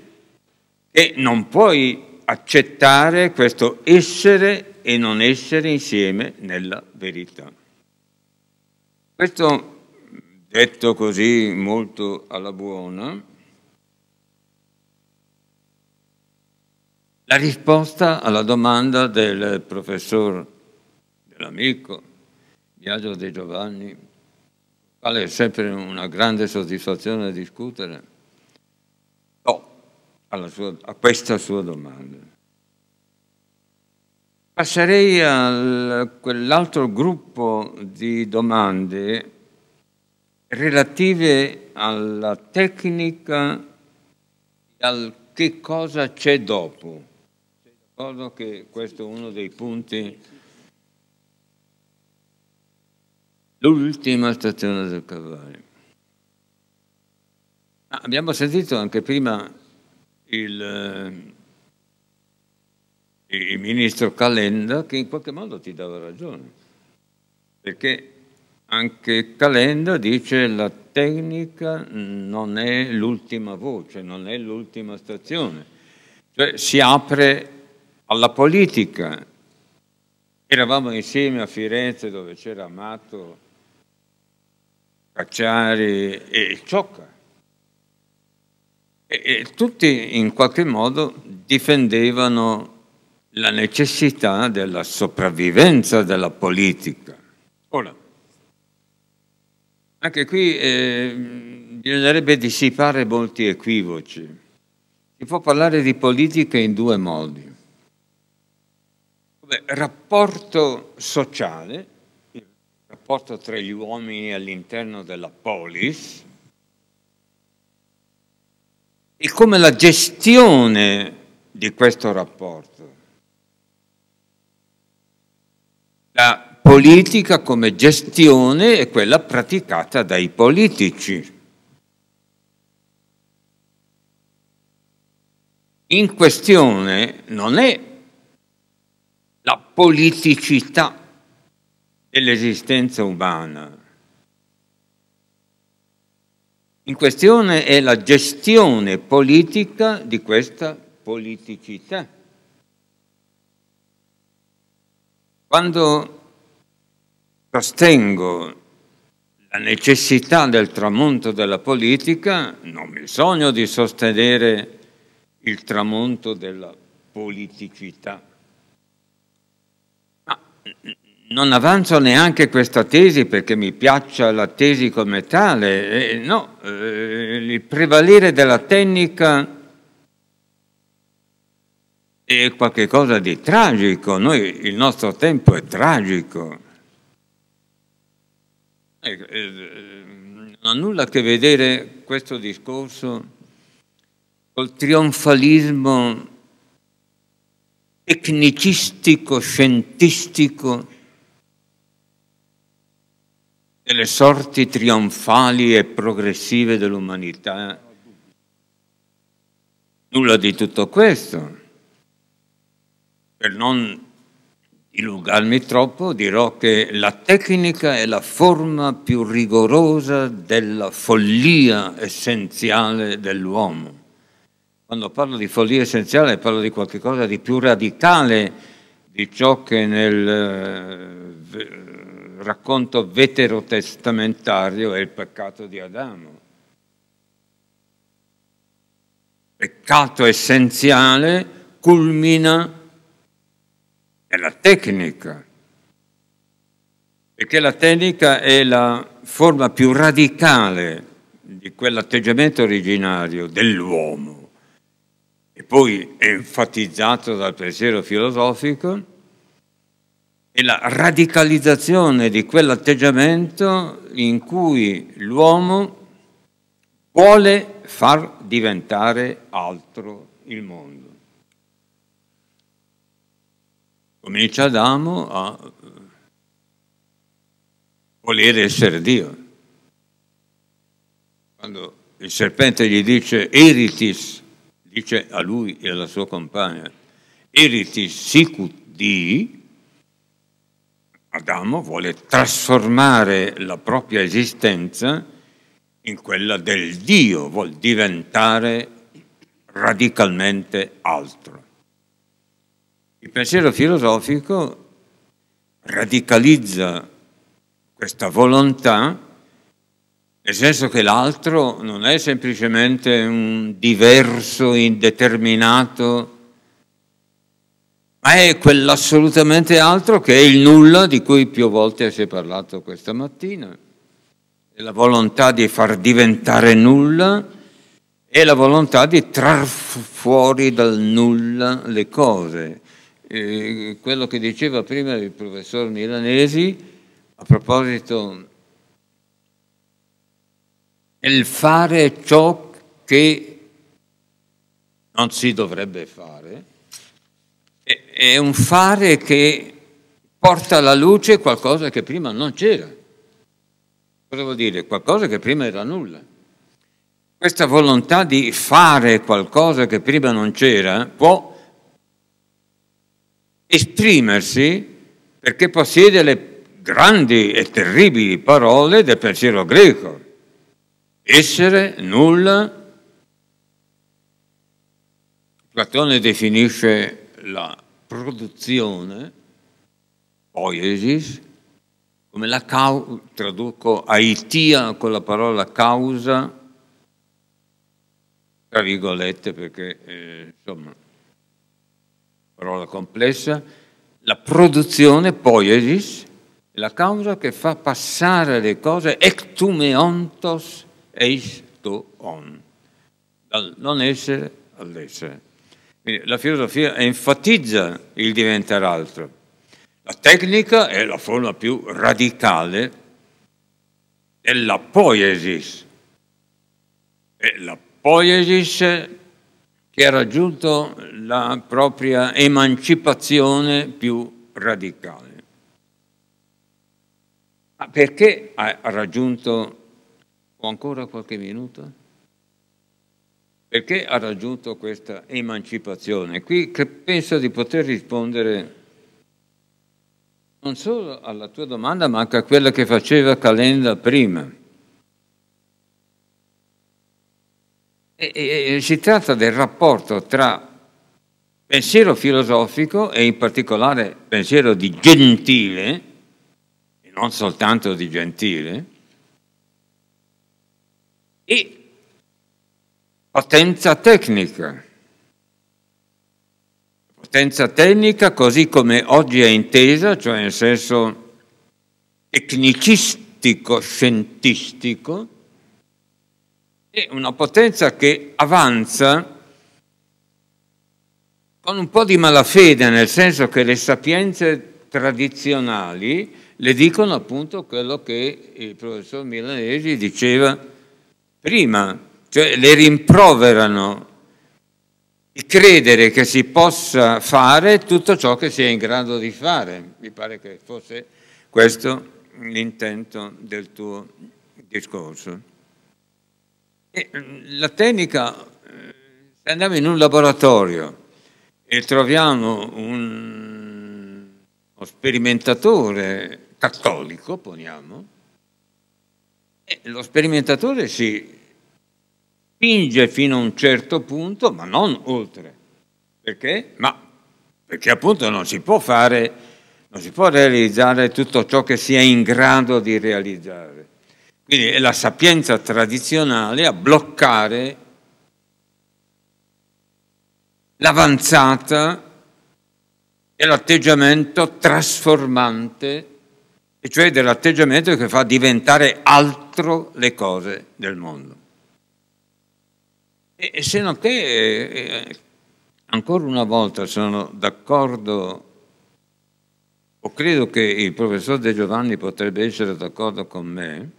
che non puoi accettare questo essere e non essere insieme nella verità. Questo detto così molto alla buona, la risposta alla domanda del professor, dell'amico Biagio De Giovanni, quale è sempre una grande soddisfazione discutere, no, sua, a questa sua domanda. Passerei a quell'altro gruppo di domande relative alla tecnica e al che cosa c'è dopo. Ricordo che questo è uno dei punti. L'ultima stazione del cavallo. Ah, abbiamo sentito anche prima il, eh, il ministro Calenda che in qualche modo ti dava ragione, perché anche Calenda dice la tecnica non è l'ultima voce, non è l'ultima stazione. Cioè si apre alla politica. Eravamo insieme a Firenze dove c'era Amato, Cacciari e Ciocca. E, e tutti in qualche modo difendevano la necessità della sopravvivenza della politica. Ora, anche qui eh, bisognerebbe dissipare molti equivoci. Si può parlare di politica in due modi. Come rapporto sociale, il rapporto tra gli uomini all'interno della polis, e come la gestione di questo rapporto. La politica come gestione è quella praticata dai politici. In questione non è la politicità dell'esistenza umana. In questione è la gestione politica di questa politicità. Quando sostengo la necessità del tramonto della politica, non mi sogno di sostenere il tramonto della politicità. Ma non avanzo neanche questa tesi perché mi piaccia la tesi come tale, eh, no, eh, il prevalere della tecnica è qualcosa di tragico, Noi, il nostro tempo è tragico Ecco, eh, eh, non ha nulla a che vedere questo discorso col trionfalismo tecnicistico, scientistico delle sorti trionfali e progressive dell'umanità. Nulla di tutto questo, per non dilungarmi troppo, dirò che la tecnica è la forma più rigorosa della follia essenziale dell'uomo. Quando parlo di follia essenziale parlo di qualcosa di più radicale di ciò che nel eh, racconto veterotestamentario è il peccato di Adamo. Peccato essenziale culmina è la tecnica, perché la tecnica è la forma più radicale di quell'atteggiamento originario dell'uomo e poi enfatizzato dal pensiero filosofico, è la radicalizzazione di quell'atteggiamento in cui l'uomo vuole far diventare altro il mondo. comincia Adamo a eh, volere essere Dio. Quando il serpente gli dice eritis, dice a lui e alla sua compagna, eritis sicut di, Adamo vuole trasformare la propria esistenza in quella del Dio, vuol diventare radicalmente altro. Il pensiero filosofico radicalizza questa volontà, nel senso che l'altro non è semplicemente un diverso, indeterminato, ma è quell'assolutamente altro che è il nulla di cui più volte si è parlato questa mattina. È la volontà di far diventare nulla e la volontà di trar fuori dal nulla le cose. Eh, quello che diceva prima il professor Milanesi a proposito del fare ciò che non si dovrebbe fare, è un fare che porta alla luce qualcosa che prima non c'era. Cosa vuol dire? Qualcosa che prima era nulla. Questa volontà di fare qualcosa che prima non c'era può esprimersi perché possiede le grandi e terribili parole del pensiero greco. Essere nulla. Platone definisce la produzione, poiesis, come la causa, traduco aitia con la parola causa, tra virgolette perché eh, insomma parola complessa, la produzione poiesis, la causa che fa passare le cose ectumeontos eis to on, dal non essere all'essere. Quindi la filosofia enfatizza il diventare altro. La tecnica è la forma più radicale della poiesis. E la poiesis che ha raggiunto la propria emancipazione più radicale. Ma perché ha raggiunto, ho ancora qualche minuto? Perché ha raggiunto questa emancipazione? Qui penso di poter rispondere non solo alla tua domanda, ma anche a quella che faceva Calenda prima. E, e, si tratta del rapporto tra pensiero filosofico e in particolare pensiero di gentile, e non soltanto di gentile, e potenza tecnica. Potenza tecnica così come oggi è intesa, cioè nel senso tecnicistico-scientistico, è una potenza che avanza con un po' di malafede, nel senso che le sapienze tradizionali le dicono appunto quello che il professor Milanesi diceva prima, cioè le rimproverano di credere che si possa fare tutto ciò che si è in grado di fare. Mi pare che fosse questo l'intento del tuo discorso. E mm, la tecnica, eh, se andiamo in un laboratorio e troviamo un, uno sperimentatore cattolico, poniamo, e eh, lo sperimentatore si spinge fino a un certo punto, ma non oltre. Perché? Ma perché appunto non si può fare, non si può realizzare tutto ciò che si è in grado di realizzare. Quindi è la sapienza tradizionale a bloccare l'avanzata e l'atteggiamento trasformante, e cioè dell'atteggiamento che fa diventare altro le cose del mondo. E, e se non che, eh, eh, ancora una volta sono d'accordo, o credo che il professor De Giovanni potrebbe essere d'accordo con me,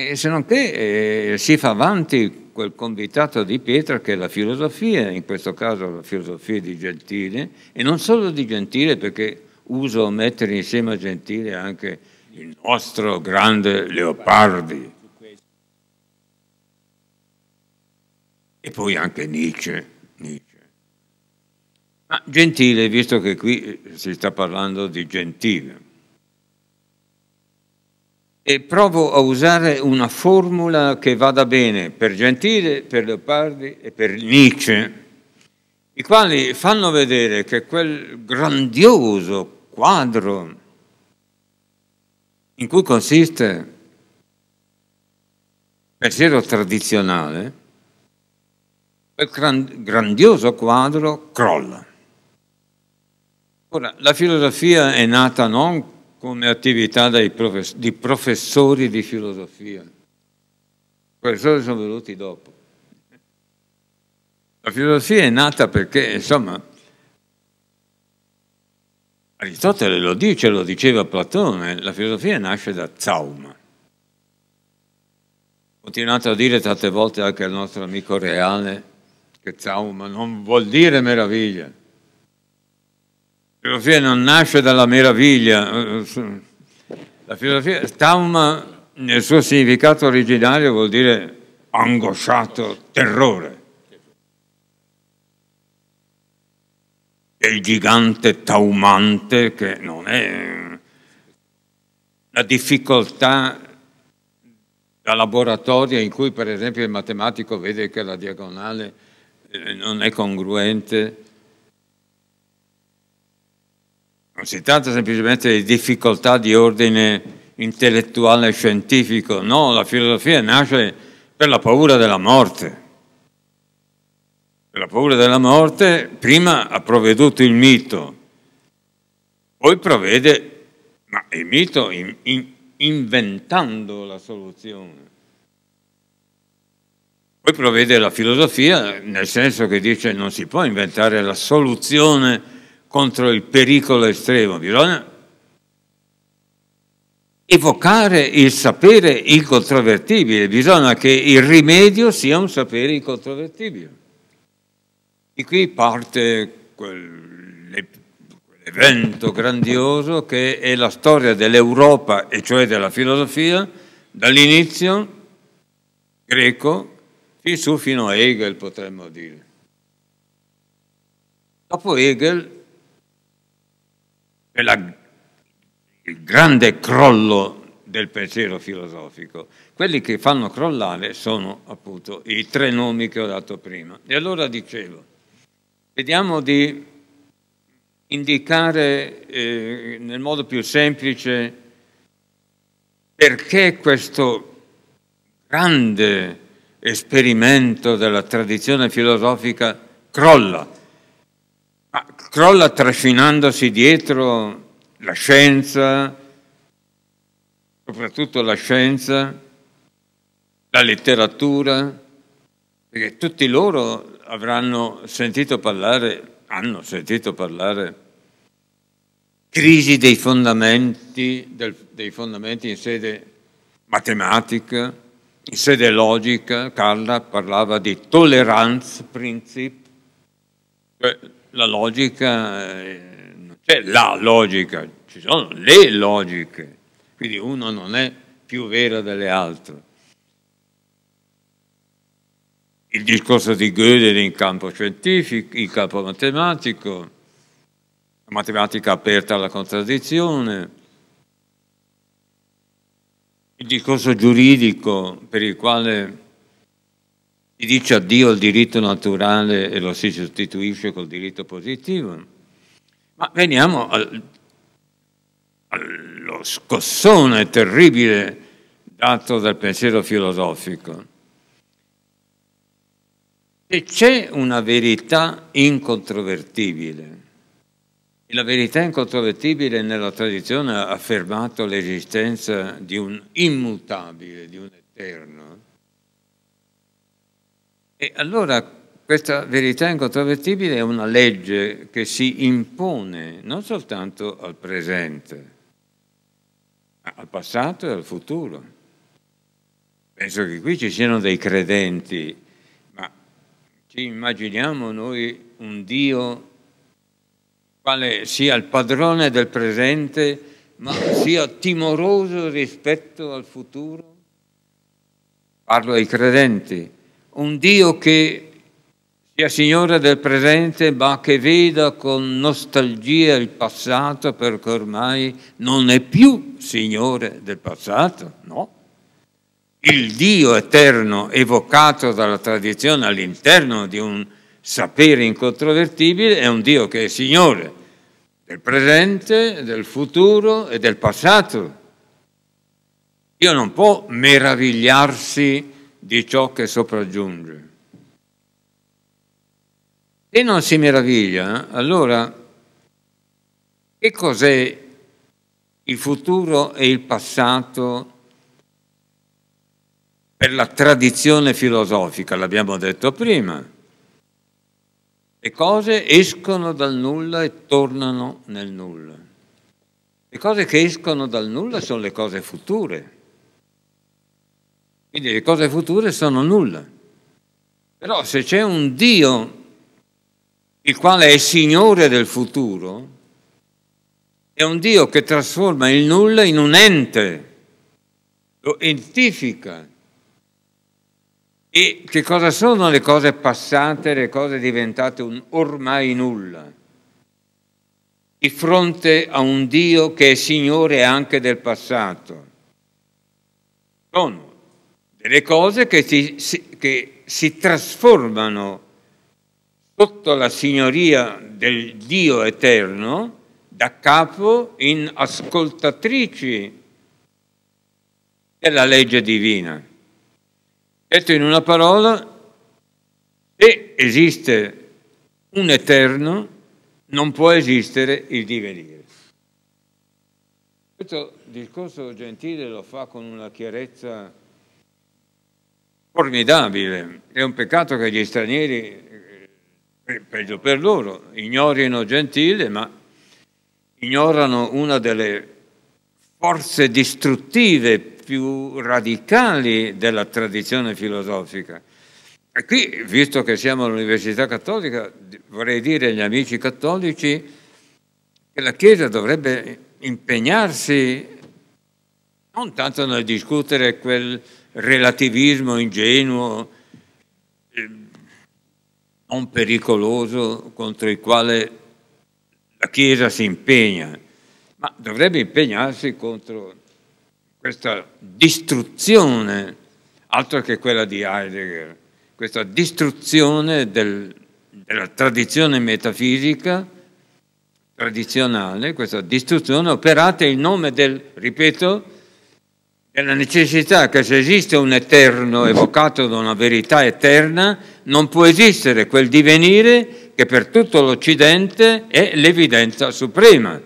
e se non che eh, si fa avanti quel convitato di pietra che è la filosofia, in questo caso la filosofia di Gentile, e non solo di Gentile perché uso mettere insieme a Gentile anche il nostro grande Leopardi. E poi anche Nietzsche. Nietzsche. Ma Gentile, visto che qui eh, si sta parlando di Gentile, e provo a usare una formula che vada bene per Gentile, per Leopardi e per Nietzsche, i quali fanno vedere che quel grandioso quadro in cui consiste il pensiero tradizionale, quel grandioso quadro crolla. Ora, la filosofia è nata non come attività profes di professori di filosofia. I professori sono venuti dopo. La filosofia è nata perché, insomma, Aristotele lo dice, lo diceva Platone, la filosofia nasce da Zauma. Continuato a dire tante volte anche al nostro amico Reale che Zauma non vuol dire meraviglia. La filosofia non nasce dalla meraviglia, eh, la filosofia stamma nel suo significato originario vuol dire angosciato, terrore. È il gigante taumante che non è eh, la difficoltà da laboratorio in cui per esempio il matematico vede che la diagonale eh, non è congruente Non si tratta semplicemente di difficoltà di ordine intellettuale e scientifico, no, la filosofia nasce per la paura della morte. Per la paura della morte prima ha provveduto il mito, poi provvede, ma il mito in, in, inventando la soluzione. Poi provvede la filosofia nel senso che dice non si può inventare la soluzione contro il pericolo estremo, bisogna evocare il sapere incontrovertibile, bisogna che il rimedio sia un sapere incontrovertibile. E qui parte quell'evento grandioso che è la storia dell'Europa, e cioè della filosofia, dall'inizio greco fin su fino a Hegel, potremmo dire. Dopo Hegel la, il grande crollo del pensiero filosofico. Quelli che fanno crollare sono appunto i tre nomi che ho dato prima. E allora dicevo, vediamo di indicare eh, nel modo più semplice perché questo grande esperimento della tradizione filosofica crolla crolla trascinandosi dietro la scienza, soprattutto la scienza, la letteratura, perché tutti loro avranno sentito parlare, hanno sentito parlare crisi dei fondamenti, del, dei fondamenti in sede matematica, in sede logica, Carla parlava di tolerance principle, cioè la logica, non eh, c'è cioè, la logica, ci sono le logiche, quindi una non è più vera delle altre. Il discorso di Gödel in campo scientifico, in campo matematico, la matematica aperta alla contraddizione, il discorso giuridico per il quale si dice addio al diritto naturale e lo si sostituisce col diritto positivo. Ma veniamo al, allo scossone terribile dato dal pensiero filosofico. Se c'è una verità incontrovertibile, e la verità incontrovertibile nella tradizione ha affermato l'esistenza di un immutabile, di un eterno, e allora questa verità incontrovertibile è una legge che si impone non soltanto al presente, ma al passato e al futuro. Penso che qui ci siano dei credenti, ma ci immaginiamo noi un Dio quale sia il padrone del presente, ma sia timoroso rispetto al futuro? Parlo ai credenti un Dio che sia Signore del presente, ma che veda con nostalgia il passato, perché ormai non è più Signore del passato, no? Il Dio eterno evocato dalla tradizione all'interno di un sapere incontrovertibile è un Dio che è Signore del presente, del futuro e del passato. Dio non può meravigliarsi di ciò che sopraggiunge. Se non si meraviglia, allora che cos'è il futuro e il passato per la tradizione filosofica? L'abbiamo detto prima. Le cose escono dal nulla e tornano nel nulla. Le cose che escono dal nulla sono le cose future. Quindi le cose future sono nulla. Però se c'è un Dio il quale è Signore del futuro, è un Dio che trasforma il nulla in un ente, lo identifica. E che cosa sono le cose passate, le cose diventate un ormai nulla? Di fronte a un Dio che è Signore anche del passato. Sono delle cose che si, si, che si trasformano sotto la signoria del Dio eterno da capo in ascoltatrici della legge divina. Detto in una parola, se esiste un eterno, non può esistere il divenire. Questo discorso gentile lo fa con una chiarezza formidabile, è un peccato che gli stranieri, eh, peggio per loro, ignorino Gentile, ma ignorano una delle forze distruttive più radicali della tradizione filosofica. E qui, visto che siamo all'Università Cattolica, vorrei dire agli amici cattolici che la Chiesa dovrebbe impegnarsi non tanto nel discutere quel relativismo ingenuo, eh, non pericoloso, contro il quale la Chiesa si impegna, ma dovrebbe impegnarsi contro questa distruzione, altro che quella di Heidegger, questa distruzione del, della tradizione metafisica tradizionale, questa distruzione operata in nome del, ripeto, è la necessità che se esiste un eterno evocato da una verità eterna, non può esistere quel divenire che per tutto l'Occidente è l'evidenza suprema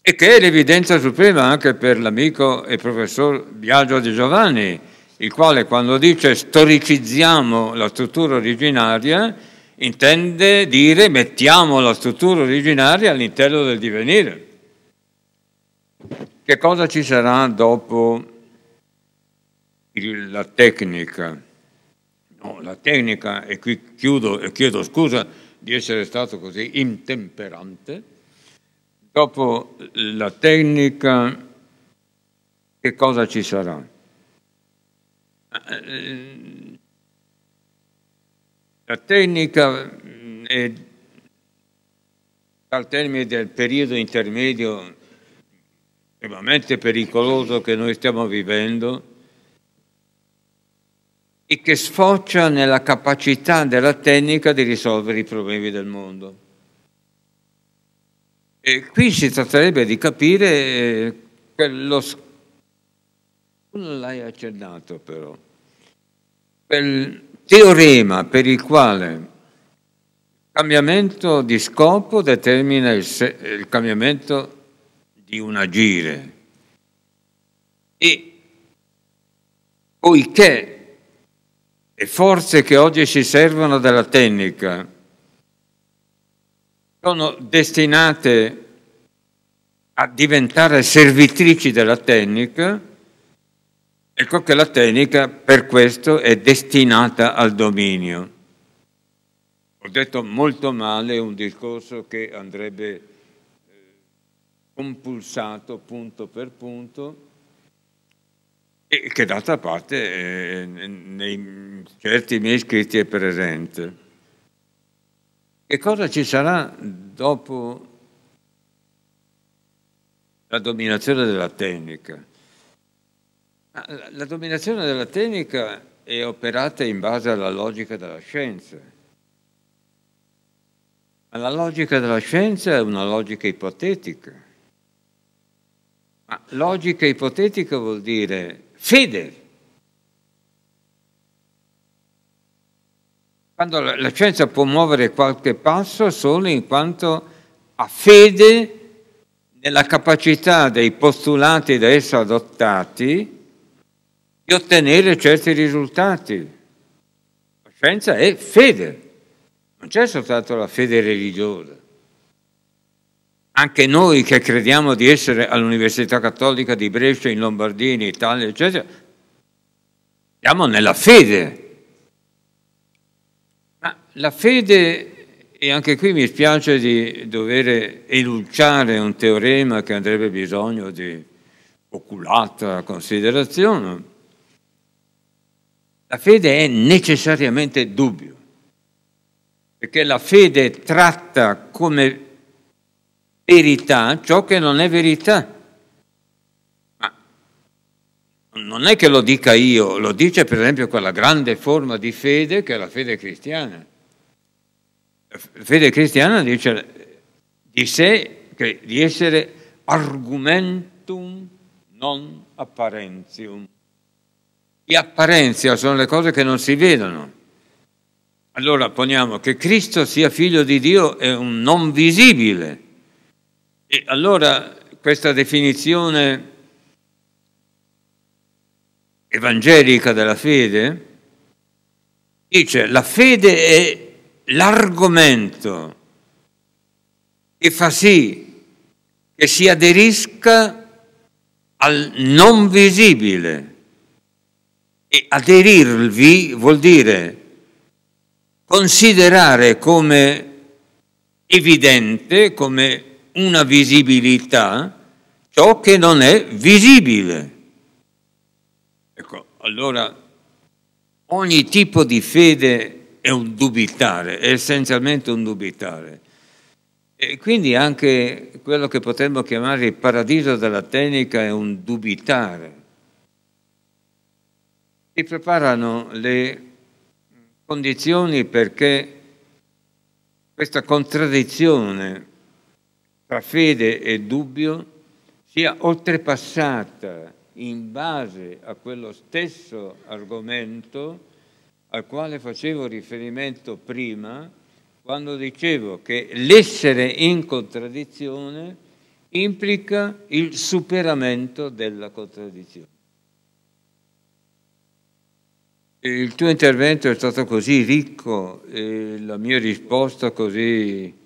e che è l'evidenza suprema anche per l'amico e professor Biagio Di Giovanni, il quale quando dice storicizziamo la struttura originaria, intende dire mettiamo la struttura originaria all'interno del divenire. Che cosa ci sarà dopo il, la tecnica? No, la tecnica, e qui chiudo e chiedo scusa di essere stato così intemperante, dopo la tecnica che cosa ci sarà? La tecnica mm, è dal termine del periodo intermedio estremamente pericoloso che noi stiamo vivendo e che sfocia nella capacità della tecnica di risolvere i problemi del mondo. E qui si tratterebbe di capire quello... Eh, non l'hai accennato però. Quel teorema per il quale il cambiamento di scopo determina il, se... il cambiamento di un agire. E poiché le forze che oggi si servono della tecnica sono destinate a diventare servitrici della tecnica, ecco che la tecnica per questo è destinata al dominio. Ho detto molto male un discorso che andrebbe compulsato punto per punto e che d'altra parte eh, nei certi miei scritti è presente. Che cosa ci sarà dopo la dominazione della tecnica? La dominazione della tecnica è operata in base alla logica della scienza. Ma la logica della scienza è una logica ipotetica. Ma logica ipotetica vuol dire fede. Quando la, la scienza può muovere qualche passo solo in quanto ha fede nella capacità dei postulati da essa adottati di ottenere certi risultati. La scienza è fede, non c'è soltanto la fede religiosa anche noi che crediamo di essere all'Università Cattolica di Brescia, in Lombardia, in Italia, eccetera, siamo nella fede. Ma la fede, e anche qui mi spiace di dover enunciare un teorema che andrebbe bisogno di oculata considerazione, la fede è necessariamente dubbio, perché la fede tratta come verità ciò che non è verità. Ma non è che lo dica io, lo dice per esempio quella grande forma di fede che è la fede cristiana. La fede cristiana dice di sé che, di essere argumentum non apparentium. Di apparenza sono le cose che non si vedono. Allora poniamo che Cristo sia figlio di Dio è un non visibile e allora questa definizione evangelica della fede dice la fede è l'argomento che fa sì che si aderisca al non visibile e aderirvi vuol dire considerare come evidente, come una visibilità ciò che non è visibile. Ecco, allora ogni tipo di fede è un dubitare, è essenzialmente un dubitare. E quindi anche quello che potremmo chiamare il paradiso della tecnica è un dubitare. Si preparano le condizioni perché questa contraddizione fra fede e dubbio sia oltrepassata in base a quello stesso argomento al quale facevo riferimento prima quando dicevo che l'essere in contraddizione implica il superamento della contraddizione. Il tuo intervento è stato così ricco e la mia risposta così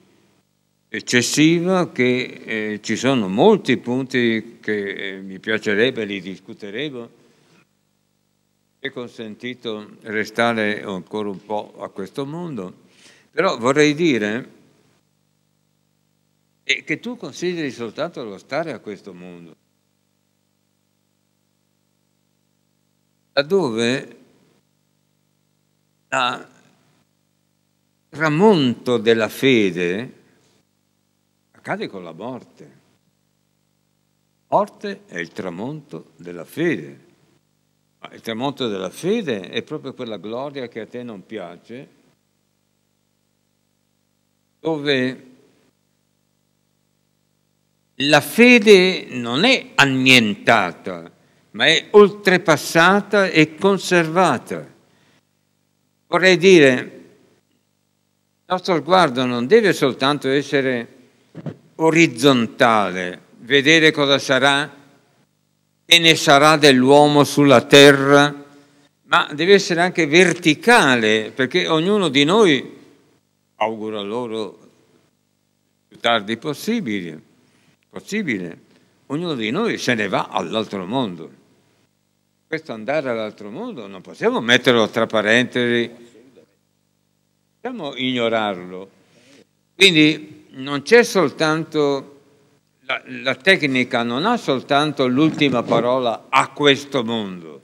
eccessiva che eh, ci sono molti punti che eh, mi piacerebbe, li discuteremo. È consentito restare ancora un po' a questo mondo, però vorrei dire eh, che tu consideri soltanto lo stare a questo mondo. Laddove la tramonto della fede accade con la morte. Morte è il tramonto della fede. Ma il tramonto della fede è proprio quella gloria che a te non piace, dove la fede non è annientata, ma è oltrepassata e conservata. Vorrei dire, il nostro sguardo non deve soltanto essere orizzontale, vedere cosa sarà e ne sarà dell'uomo sulla terra, ma deve essere anche verticale, perché ognuno di noi augura loro più tardi possibile, possibile. Ognuno di noi se ne va all'altro mondo. Questo andare all'altro mondo non possiamo metterlo tra parentesi, possiamo ignorarlo. Quindi non c'è soltanto la, la, tecnica non ha soltanto l'ultima parola a questo mondo.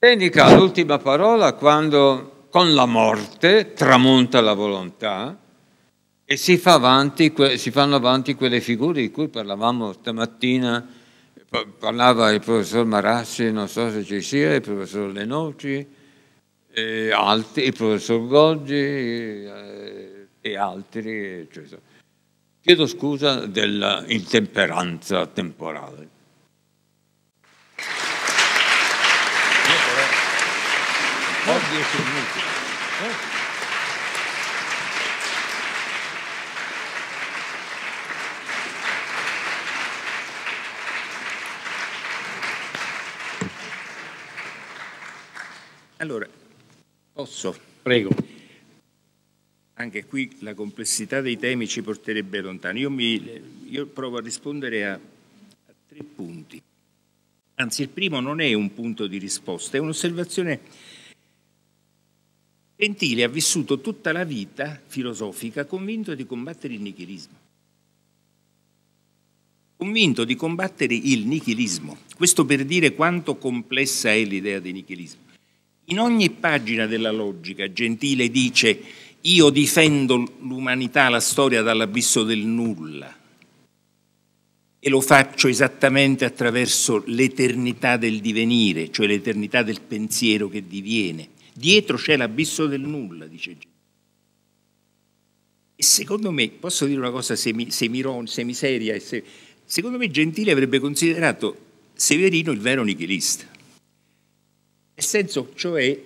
La tecnica ha l'ultima parola quando con la morte tramonta la volontà e si, fa avanti, si fanno avanti quelle figure di cui parlavamo stamattina, parlava il professor Marassi, non so se ci sia, il professor Lenoci, eh, altri, il professor Goggi. Eh, e altri. Eccetera. Cioè, Chiedo scusa dell'intemperanza temporale. Allora, posso? Prego anche qui la complessità dei temi ci porterebbe lontano. Io, mi, io provo a rispondere a, a, tre punti. Anzi, il primo non è un punto di risposta, è un'osservazione. Gentile ha vissuto tutta la vita filosofica convinto di combattere il nichilismo. Convinto di combattere il nichilismo. Questo per dire quanto complessa è l'idea di nichilismo. In ogni pagina della logica Gentile dice io difendo l'umanità, la storia dall'abisso del nulla e lo faccio esattamente attraverso l'eternità del divenire, cioè l'eternità del pensiero che diviene. Dietro c'è l'abisso del nulla, dice Gesù. E secondo me, posso dire una cosa semi, semiron, semiseria, secondo me Gentile avrebbe considerato Severino il vero nichilista. Nel senso, cioè,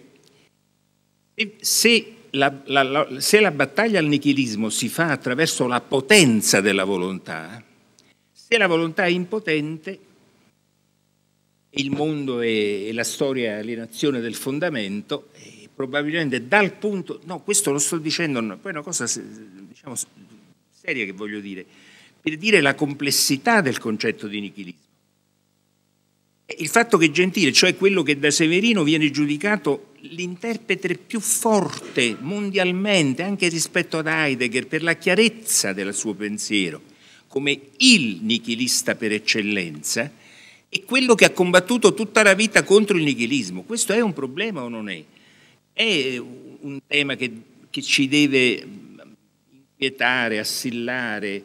se la, la, la, se la battaglia al nichilismo si fa attraverso la potenza della volontà, se la volontà è impotente, il mondo e, la storia alienazione del fondamento, eh, probabilmente dal punto... No, questo lo sto dicendo, poi è una cosa diciamo, seria che voglio dire, per dire la complessità del concetto di nichilismo. Il fatto che Gentile, cioè quello che da Severino viene giudicato l'interprete più forte mondialmente, anche rispetto ad Heidegger, per la chiarezza del suo pensiero, come il nichilista per eccellenza, è quello che ha combattuto tutta la vita contro il nichilismo. Questo è un problema o non è? È un tema che, che ci deve inquietare, assillare,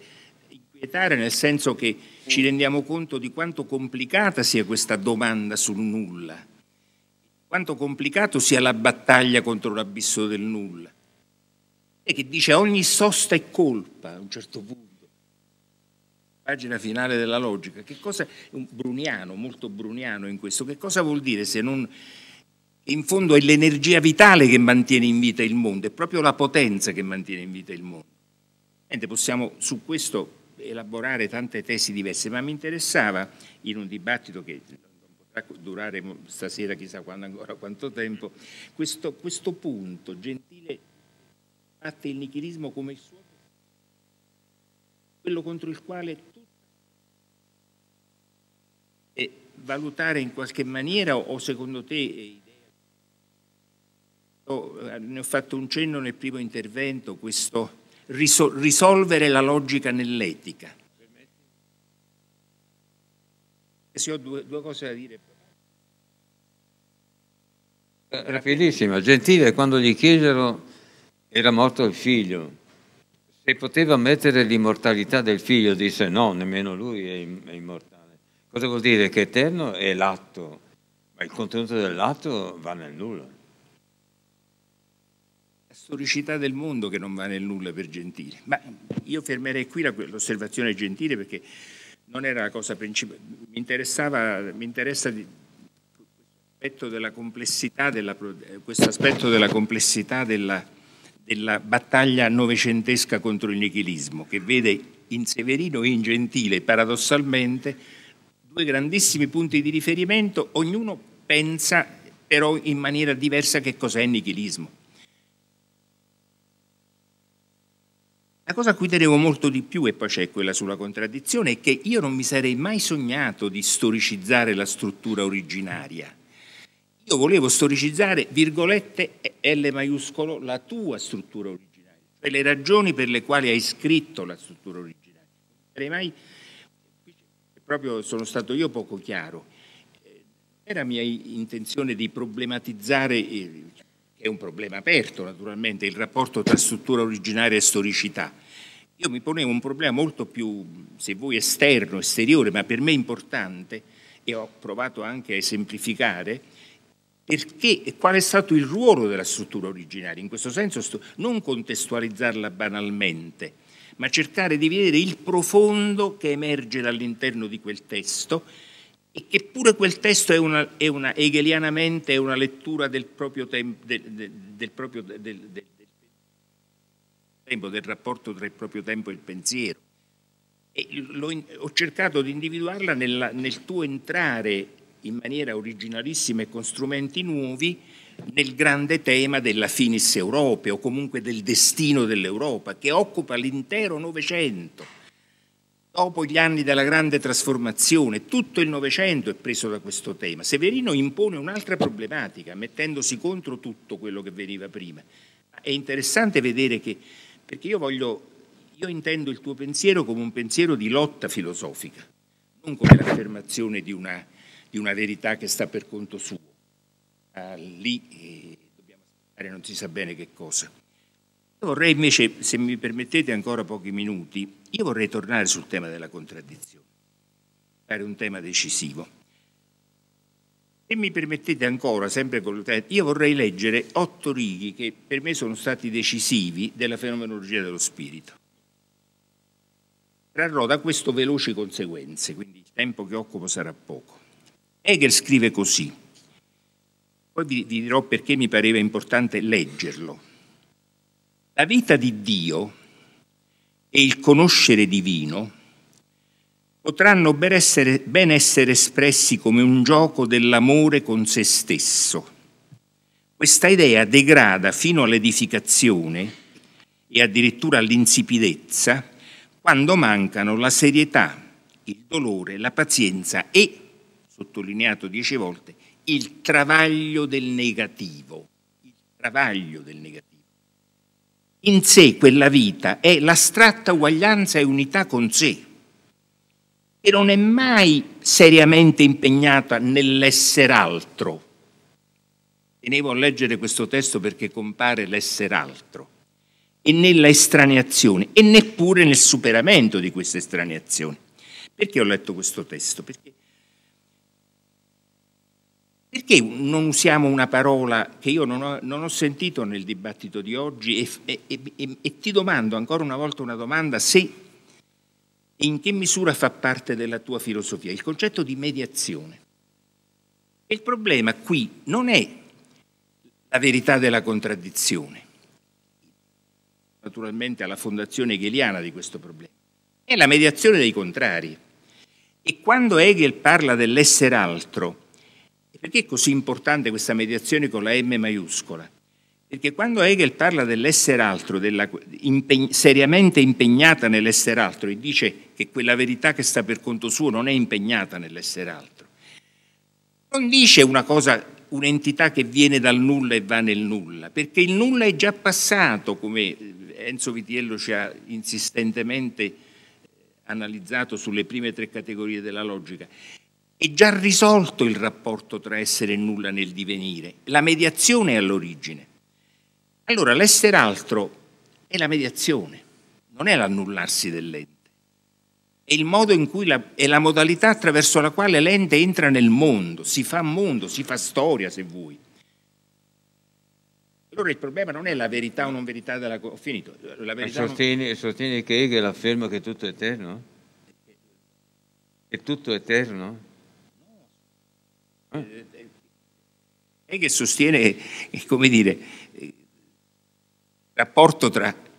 inquietare nel senso che ci rendiamo conto di quanto complicata sia questa domanda sul nulla, quanto complicato sia la battaglia contro l'abisso del nulla. E che dice ogni sosta è colpa a un certo punto. Pagina finale della logica. Che cosa, bruniano, molto bruniano in questo, che cosa vuol dire se non in fondo è l'energia vitale che mantiene in vita il mondo, è proprio la potenza che mantiene in vita il mondo. Niente, possiamo su questo elaborare tante tesi diverse, ma mi interessava in un dibattito che non potrà durare stasera chissà quando, ancora quanto tempo, questo, questo punto Gentile batte il nichilismo come il suo, quello contro il quale tutto e valutare in qualche maniera o secondo te eh, ne ho fatto un cenno nel primo intervento, questo risolvere la logica nell'etica. Se ho due, due cose da dire. Eh, Rapidissima, Gentile quando gli chiesero era morto il figlio, se poteva ammettere l'immortalità del figlio disse no, nemmeno lui è immortale. Cosa vuol dire? Che eterno è l'atto, ma il contenuto dell'atto va nel nulla storicità del mondo che non va nel nulla per Gentile. Ma io fermerei qui l'osservazione Gentile perché non era la cosa principale, mi, mi interessa di, aspetto della complessità della, questo aspetto della complessità della, della battaglia novecentesca contro il nichilismo, che vede in Severino e in Gentile, paradossalmente, due grandissimi punti di riferimento, ognuno pensa però in maniera diversa che cos'è il nichilismo. La cosa a cui tenevo molto di più, e poi c'è quella sulla contraddizione, è che io non mi sarei mai sognato di storicizzare la struttura originaria. Io volevo storicizzare, virgolette, L maiuscolo, la tua struttura originaria, cioè le ragioni per le quali hai scritto la struttura originaria. Non sarei mai, proprio sono stato io poco chiaro, eh, era mia intenzione di problematizzare eh, è un problema aperto naturalmente, il rapporto tra struttura originaria e storicità. Io mi ponevo un problema molto più, se vuoi, esterno, esteriore, ma per me importante, e ho provato anche a esemplificare, perché e qual è stato il ruolo della struttura originaria. In questo senso non contestualizzarla banalmente, ma cercare di vedere il profondo che emerge dall'interno di quel testo Eppure quel testo è una, è una hegelianamente è una lettura del proprio, tempo, del, del, del, proprio tempo, del rapporto tra il proprio tempo e il pensiero. E lo, ho cercato di individuarla nella, nel tuo entrare in maniera originalissima e con strumenti nuovi nel grande tema della finis Europe o comunque del destino dell'Europa che occupa l'intero Novecento Dopo gli anni della grande trasformazione, tutto il Novecento è preso da questo tema. Severino impone un'altra problematica, mettendosi contro tutto quello che veniva prima. È interessante vedere che, perché io voglio, io intendo il tuo pensiero come un pensiero di lotta filosofica, non come l'affermazione di una, di una verità che sta per conto suo. Ah, lì eh, dobbiamo aspettare non si sa bene che cosa. Io vorrei invece, se mi permettete ancora pochi minuti, io vorrei tornare sul tema della contraddizione, era un tema decisivo. Se mi permettete ancora, sempre con l'utente, io vorrei leggere otto righe che per me sono stati decisivi della fenomenologia dello spirito. Trarrò da questo veloci conseguenze, quindi il tempo che occupo sarà poco. Hegel scrive così, poi vi, vi dirò perché mi pareva importante leggerlo la vita di Dio e il conoscere divino potranno ben essere, ben essere espressi come un gioco dell'amore con se stesso. Questa idea degrada fino all'edificazione e addirittura all'insipidezza quando mancano la serietà, il dolore, la pazienza e, sottolineato dieci volte, il travaglio del negativo. Il travaglio del negativo in sé quella vita è l'astratta uguaglianza e unità con sé, che non è mai seriamente impegnata nell'essere altro. Tenevo a leggere questo testo perché compare l'essere altro e nella estraneazione e neppure nel superamento di questa estraneazione. Perché ho letto questo testo? Perché perché non usiamo una parola che io non ho, non ho sentito nel dibattito di oggi e, e, e, e, ti domando ancora una volta una domanda se in che misura fa parte della tua filosofia il concetto di mediazione. Il problema qui non è la verità della contraddizione, naturalmente alla fondazione hegeliana di questo problema, è la mediazione dei contrari. E quando Hegel parla dell'essere altro, perché è così importante questa mediazione con la M maiuscola? Perché quando Hegel parla dell'essere altro, della, impeg seriamente impegnata nell'essere altro, e dice che quella verità che sta per conto suo non è impegnata nell'essere altro, non dice una cosa, un'entità che viene dal nulla e va nel nulla, perché il nulla è già passato, come Enzo Vitiello ci ha insistentemente eh, analizzato sulle prime tre categorie della logica. È già risolto il rapporto tra essere e nulla nel divenire. La mediazione è all'origine. Allora l'essere altro è la mediazione, non è l'annullarsi dell'ente. È il modo in cui la, è la modalità attraverso la quale l'ente entra nel mondo, si fa mondo, si fa storia se vuoi. Allora il problema non è la verità o non verità della... Ho finito. La verità non... sostieni che Hegel afferma che tutto è eterno? Che tutto è eterno? Lei che sostiene, come dire, il rapporto tra...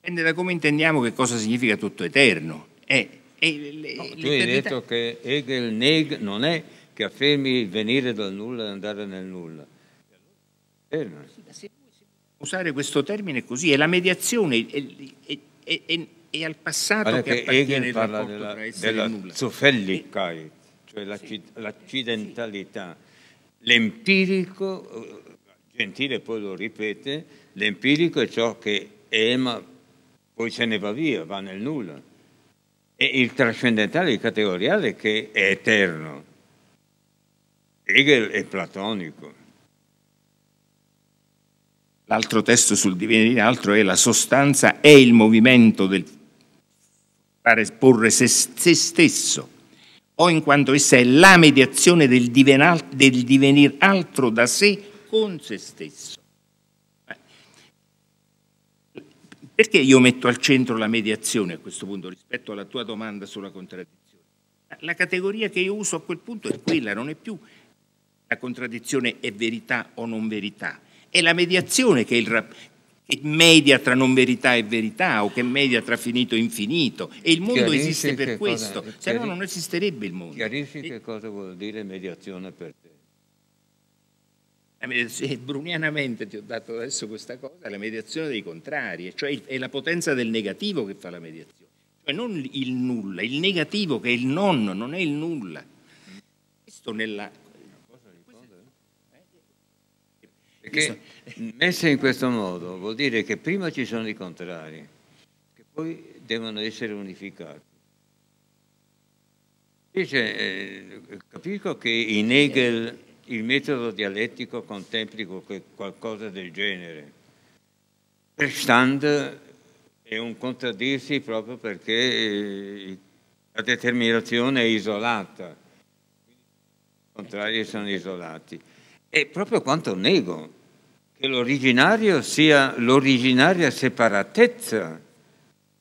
Dipende da come intendiamo che cosa significa tutto eterno. È, è, è, no, tu hai detto che Hegel neg non è che affermi il venire dal nulla e andare nel nulla. Eterno. Eh, usare questo termine così è la mediazione, è, è al passato Guarda che, che appartiene Hegel parla della, della Zufälligkeit cioè l'accidentalità. L'empirico, eh, Gentile poi lo ripete, l'empirico è ciò che è ma poi se ne va via, va nel nulla. E il trascendentale, il categoriale che è eterno. Hegel è platonico. L'altro testo sul divino in altro è la sostanza è il movimento del fare porre se, se stesso o in quanto essa è la mediazione del, del divenir altro da sé con se stesso. Eh, perché io metto al centro la mediazione a questo punto rispetto alla tua domanda sulla contraddizione? La categoria che io uso a quel punto è quella, non è più la contraddizione è verità o non verità, è la mediazione che, il, che media tra non verità e verità o che media tra finito e infinito e il mondo esiste per questo, se no non esisterebbe il mondo. Chiarisci che cosa vuol dire mediazione per te? Eh, brunianamente ti ho dato adesso questa cosa, la mediazione dei contrari, cioè è la potenza del negativo che fa la mediazione, cioè non il nulla, il negativo che è il non, non è il nulla. Questo nella... Posso rispondere? Eh? Perché... Questo, Messe in questo modo vuol dire che prima ci sono i contrari, che poi devono essere unificati. Dice, eh, capisco che in Hegel il metodo dialettico contempli qualcosa del genere. Per Verstand è un contraddirsi proprio perché eh, la determinazione è isolata, i contrari sono isolati. È proprio quanto nego che l'originario sia l'originaria separatezza,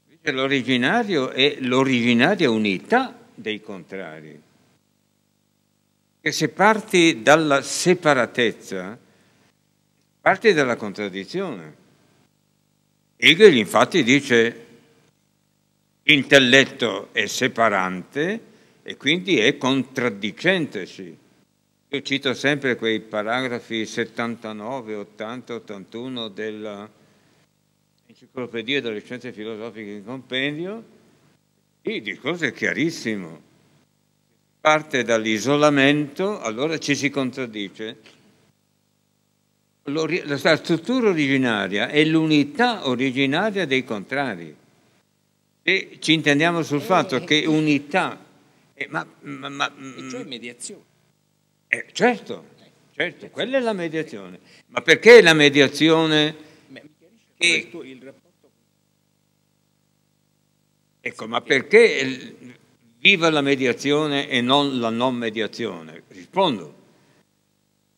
invece l'originario è l'originaria unità dei contrari. Che se parti dalla separatezza, parti dalla contraddizione. Hegel infatti dice intelletto è separante e quindi è contraddicentesi io cito sempre quei paragrafi 79, 80, 81 dell'Enciclopedia delle Scienze Filosofiche in Compendio. Il discorso è chiarissimo. Parte dall'isolamento, allora ci si contraddice. La struttura originaria è l'unità originaria dei contrari. E ci intendiamo sul eh, fatto eh, che eh. unità... ma, ma, ma, e cioè mm, mediazione eh, certo, certo, quella è la mediazione. Ma perché la mediazione... Che... Ecco, ma perché viva la mediazione e non la non mediazione? Rispondo.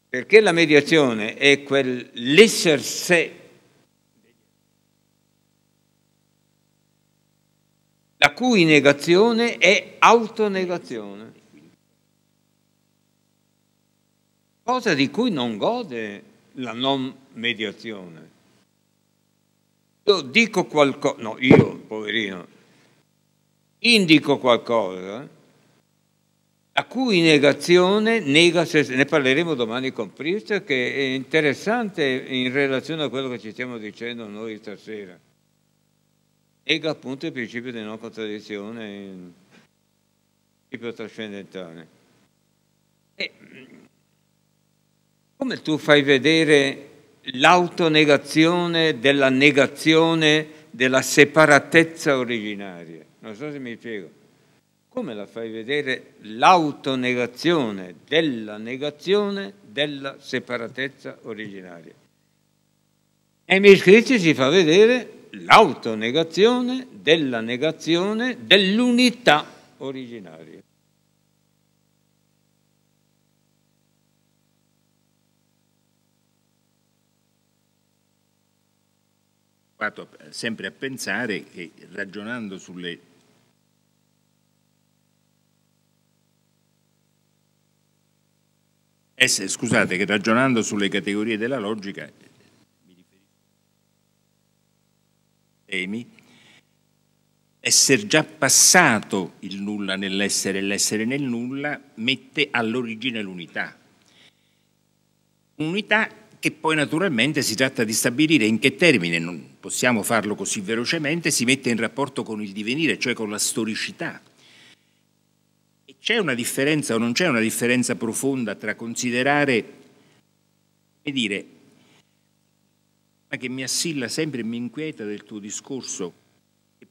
Perché la mediazione è quell'esser sé la cui negazione è autonegazione. cosa di cui non gode la non mediazione. Io dico qualcosa, no, io, poverino, indico qualcosa a cui negazione nega se ne parleremo domani con Priest che è interessante in relazione a quello che ci stiamo dicendo noi stasera nega appunto il principio di non contraddizione il principio trascendentale e come tu fai vedere l'autonegazione della negazione della separatezza originaria? Non so se mi spiego. Come la fai vedere l'autonegazione della negazione della separatezza originaria? Ai miei scritti si fa vedere l'autonegazione della negazione dell'unità originaria. provato sempre a pensare che ragionando sulle eh, S, scusate, che ragionando sulle categorie della logica, eh, mi riferisco ai temi, essere già passato il nulla nell'essere e l'essere nel nulla mette all'origine l'unità. Unità che poi naturalmente si tratta di stabilire in che termine, non, possiamo farlo così velocemente, si mette in rapporto con il divenire, cioè con la storicità. E C'è una differenza o non c'è una differenza profonda tra considerare, come dire, ma che mi assilla sempre e mi inquieta del tuo discorso,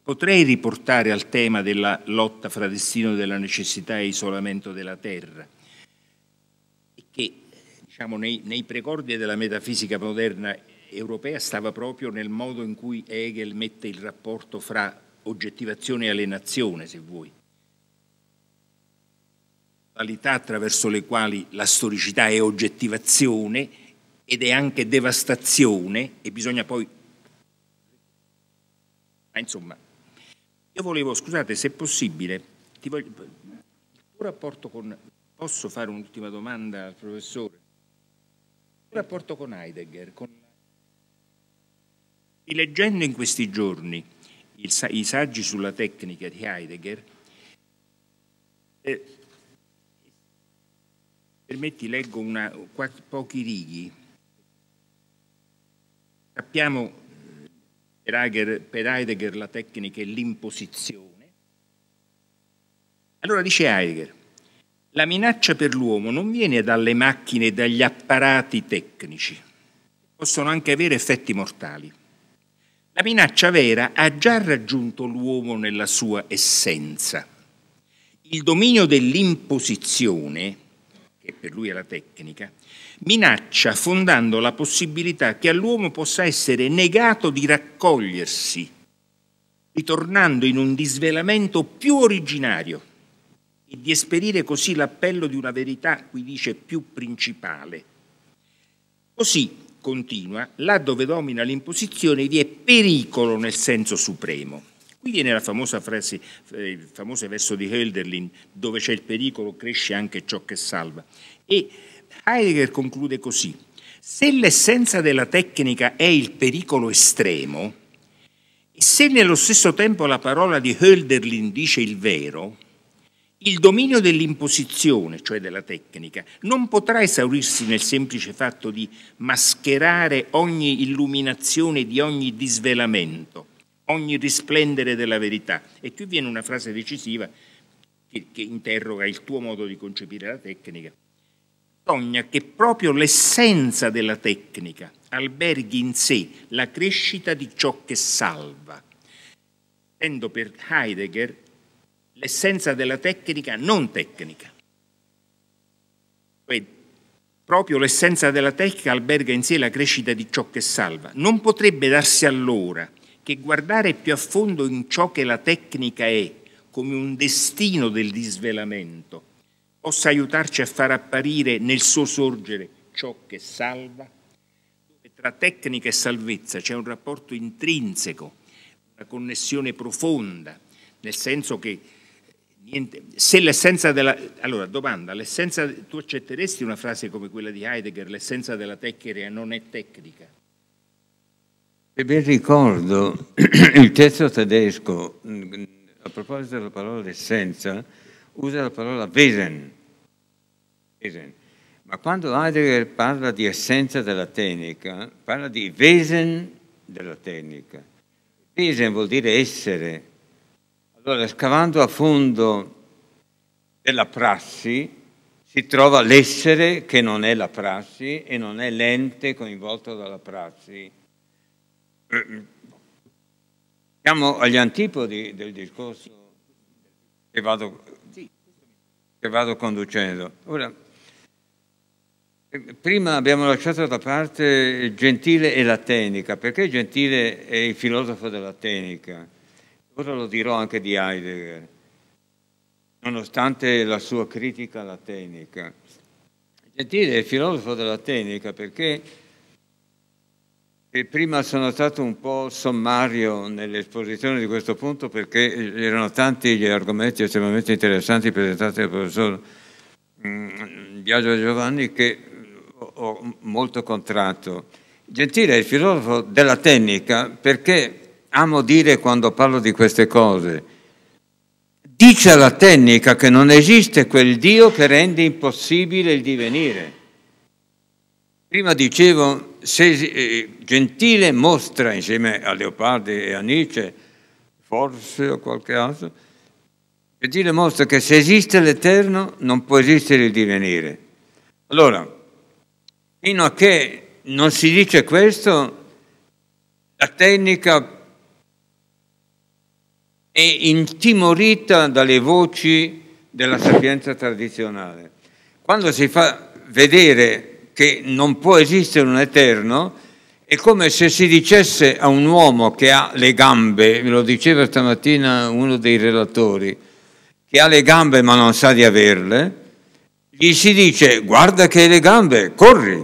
potrei riportare al tema della lotta fra destino della necessità e isolamento della terra, che diciamo, nei, nei precordi della metafisica moderna europea stava proprio nel modo in cui Hegel mette il rapporto fra oggettivazione e alienazione, se vuoi. Qualità attraverso le quali la storicità è oggettivazione ed è anche devastazione e bisogna poi... Ma insomma, io volevo, scusate, se è possibile, ti voglio... il tuo rapporto con... Posso fare un'ultima domanda al professore? Il tuo rapporto con Heidegger, con Rileggendo in questi giorni il, i saggi sulla tecnica di Heidegger, eh, permetti, leggo una, quattro, pochi righi. Sappiamo per Heidegger, per Heidegger la tecnica è l'imposizione. Allora dice Heidegger, la minaccia per l'uomo non viene dalle macchine e dagli apparati tecnici, possono anche avere effetti mortali la minaccia vera ha già raggiunto l'uomo nella sua essenza. Il dominio dell'imposizione, che per lui è la tecnica, minaccia fondando la possibilità che all'uomo possa essere negato di raccogliersi, ritornando in un disvelamento più originario e di esperire così l'appello di una verità, qui dice, più principale. Così continua, là dove domina l'imposizione vi è pericolo nel senso supremo. Qui viene la famosa frase, eh, il famoso verso di Hölderlin, dove c'è il pericolo cresce anche ciò che salva. E Heidegger conclude così, se l'essenza della tecnica è il pericolo estremo, e se nello stesso tempo la parola di Hölderlin dice il vero, il dominio dell'imposizione, cioè della tecnica, non potrà esaurirsi nel semplice fatto di mascherare ogni illuminazione di ogni disvelamento, ogni risplendere della verità. E qui viene una frase decisiva che, che interroga il tuo modo di concepire la tecnica. Bisogna che proprio l'essenza della tecnica alberghi in sé la crescita di ciò che salva. Intendo per Heidegger l'essenza della tecnica non tecnica. Quindi, cioè, proprio l'essenza della tecnica alberga in sé la crescita di ciò che salva. Non potrebbe darsi allora che guardare più a fondo in ciò che la tecnica è, come un destino del disvelamento, possa aiutarci a far apparire nel suo sorgere ciò che salva? E tra tecnica e salvezza c'è un rapporto intrinseco, una connessione profonda, nel senso che Niente, se l'essenza della... Allora, domanda, l'essenza, tu accetteresti una frase come quella di Heidegger, l'essenza della tecnica non è tecnica? Se ben ricordo, il testo tedesco, a proposito della parola essenza, usa la parola Wesen. Wesen. Ma quando Heidegger parla di essenza della tecnica, parla di Wesen della tecnica. Wesen vuol dire essere, allora, scavando a fondo della prassi, si trova l'essere che non è la prassi e non è l'ente coinvolto dalla prassi. Siamo agli antipodi del discorso che vado, che vado conducendo. Ora, prima abbiamo lasciato da parte Gentile e la tecnica, perché Gentile è il filosofo della tecnica Ora lo dirò anche di Heidegger, nonostante la sua critica alla tecnica. Gentile è il filosofo della tecnica perché eh, prima sono stato un po' sommario nell'esposizione di questo punto perché eh, erano tanti gli argomenti estremamente interessanti presentati dal professor Biagio mm, Giovanni che ho molto contratto. Gentile è il filosofo della tecnica perché amo dire quando parlo di queste cose. Dice la tecnica che non esiste quel Dio che rende impossibile il divenire. Prima dicevo, se, eh, Gentile mostra insieme a Leopardi e a Nietzsche, forse o qualche altro, Gentile mostra che se esiste l'Eterno non può esistere il divenire. Allora, fino a che non si dice questo, la tecnica è intimorita dalle voci della sapienza tradizionale. Quando si fa vedere che non può esistere un eterno, è come se si dicesse a un uomo che ha le gambe, me lo diceva stamattina uno dei relatori, che ha le gambe ma non sa di averle, gli si dice guarda che hai le gambe, corri.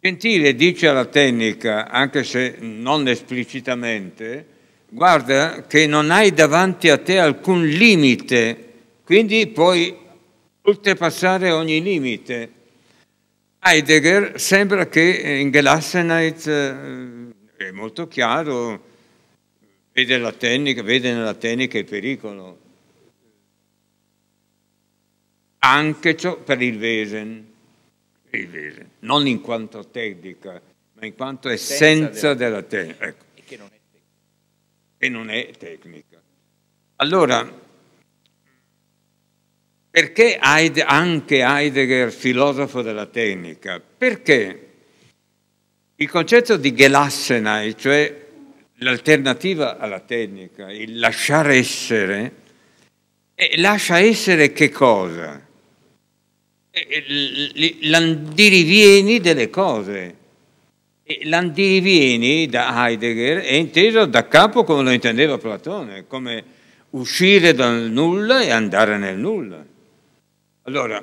Gentile dice alla tecnica, anche se non esplicitamente, guarda che non hai davanti a te alcun limite, quindi puoi oltrepassare ogni limite. Heidegger sembra che eh, in Gelassenheit eh, è molto chiaro, vede, la tecnica, vede nella tecnica il pericolo, anche ciò per il Wesen, il Wesen non in quanto tecnica, ma in quanto essenza, essenza della, della tecnica. Ecco e non è tecnica. Allora, perché Heide, anche Heidegger, filosofo della tecnica? Perché il concetto di Gelassenheit, cioè l'alternativa alla tecnica, il lasciare essere, eh, lascia essere che cosa? Eh, l'andirivieni delle cose. L'andivieni da Heidegger è inteso da capo come lo intendeva Platone, come uscire dal nulla e andare nel nulla. Allora,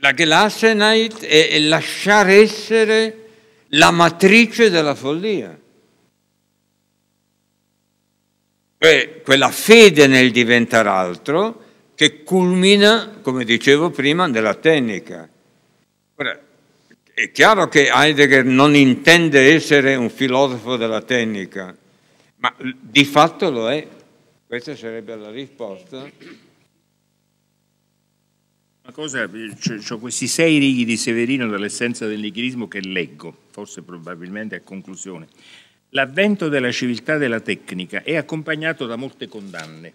la Glassenheit è lasciare essere la matrice della follia. È quella fede nel diventare altro che culmina, come dicevo prima, nella tecnica. Ora, è chiaro che Heidegger non intende essere un filosofo della tecnica, ma di fatto lo è. Questa sarebbe la risposta. Una cosa, eh, ho questi sei righi di Severino dall'essenza del nichilismo che leggo, forse probabilmente a conclusione. L'avvento della civiltà della tecnica è accompagnato da molte condanne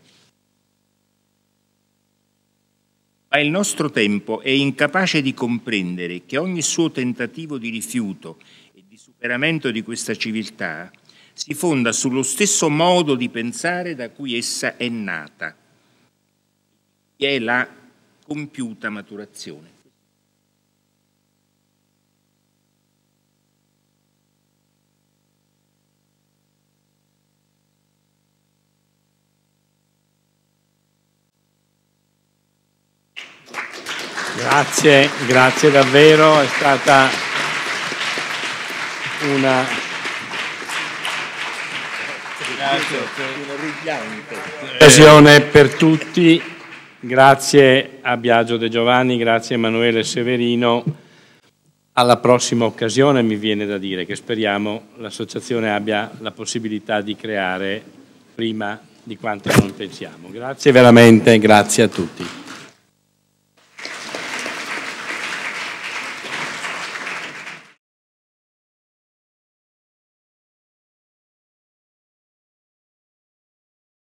Ma il nostro tempo è incapace di comprendere che ogni suo tentativo di rifiuto e di superamento di questa civiltà si fonda sullo stesso modo di pensare da cui essa è nata, che è la compiuta maturazione. Grazie, grazie davvero, è stata una... Occasione per tutti, grazie a Biagio De Giovanni, grazie a Emanuele Severino. Alla prossima occasione mi viene da dire che speriamo l'associazione abbia la possibilità di creare prima di quanto non pensiamo. Grazie veramente, grazie a tutti.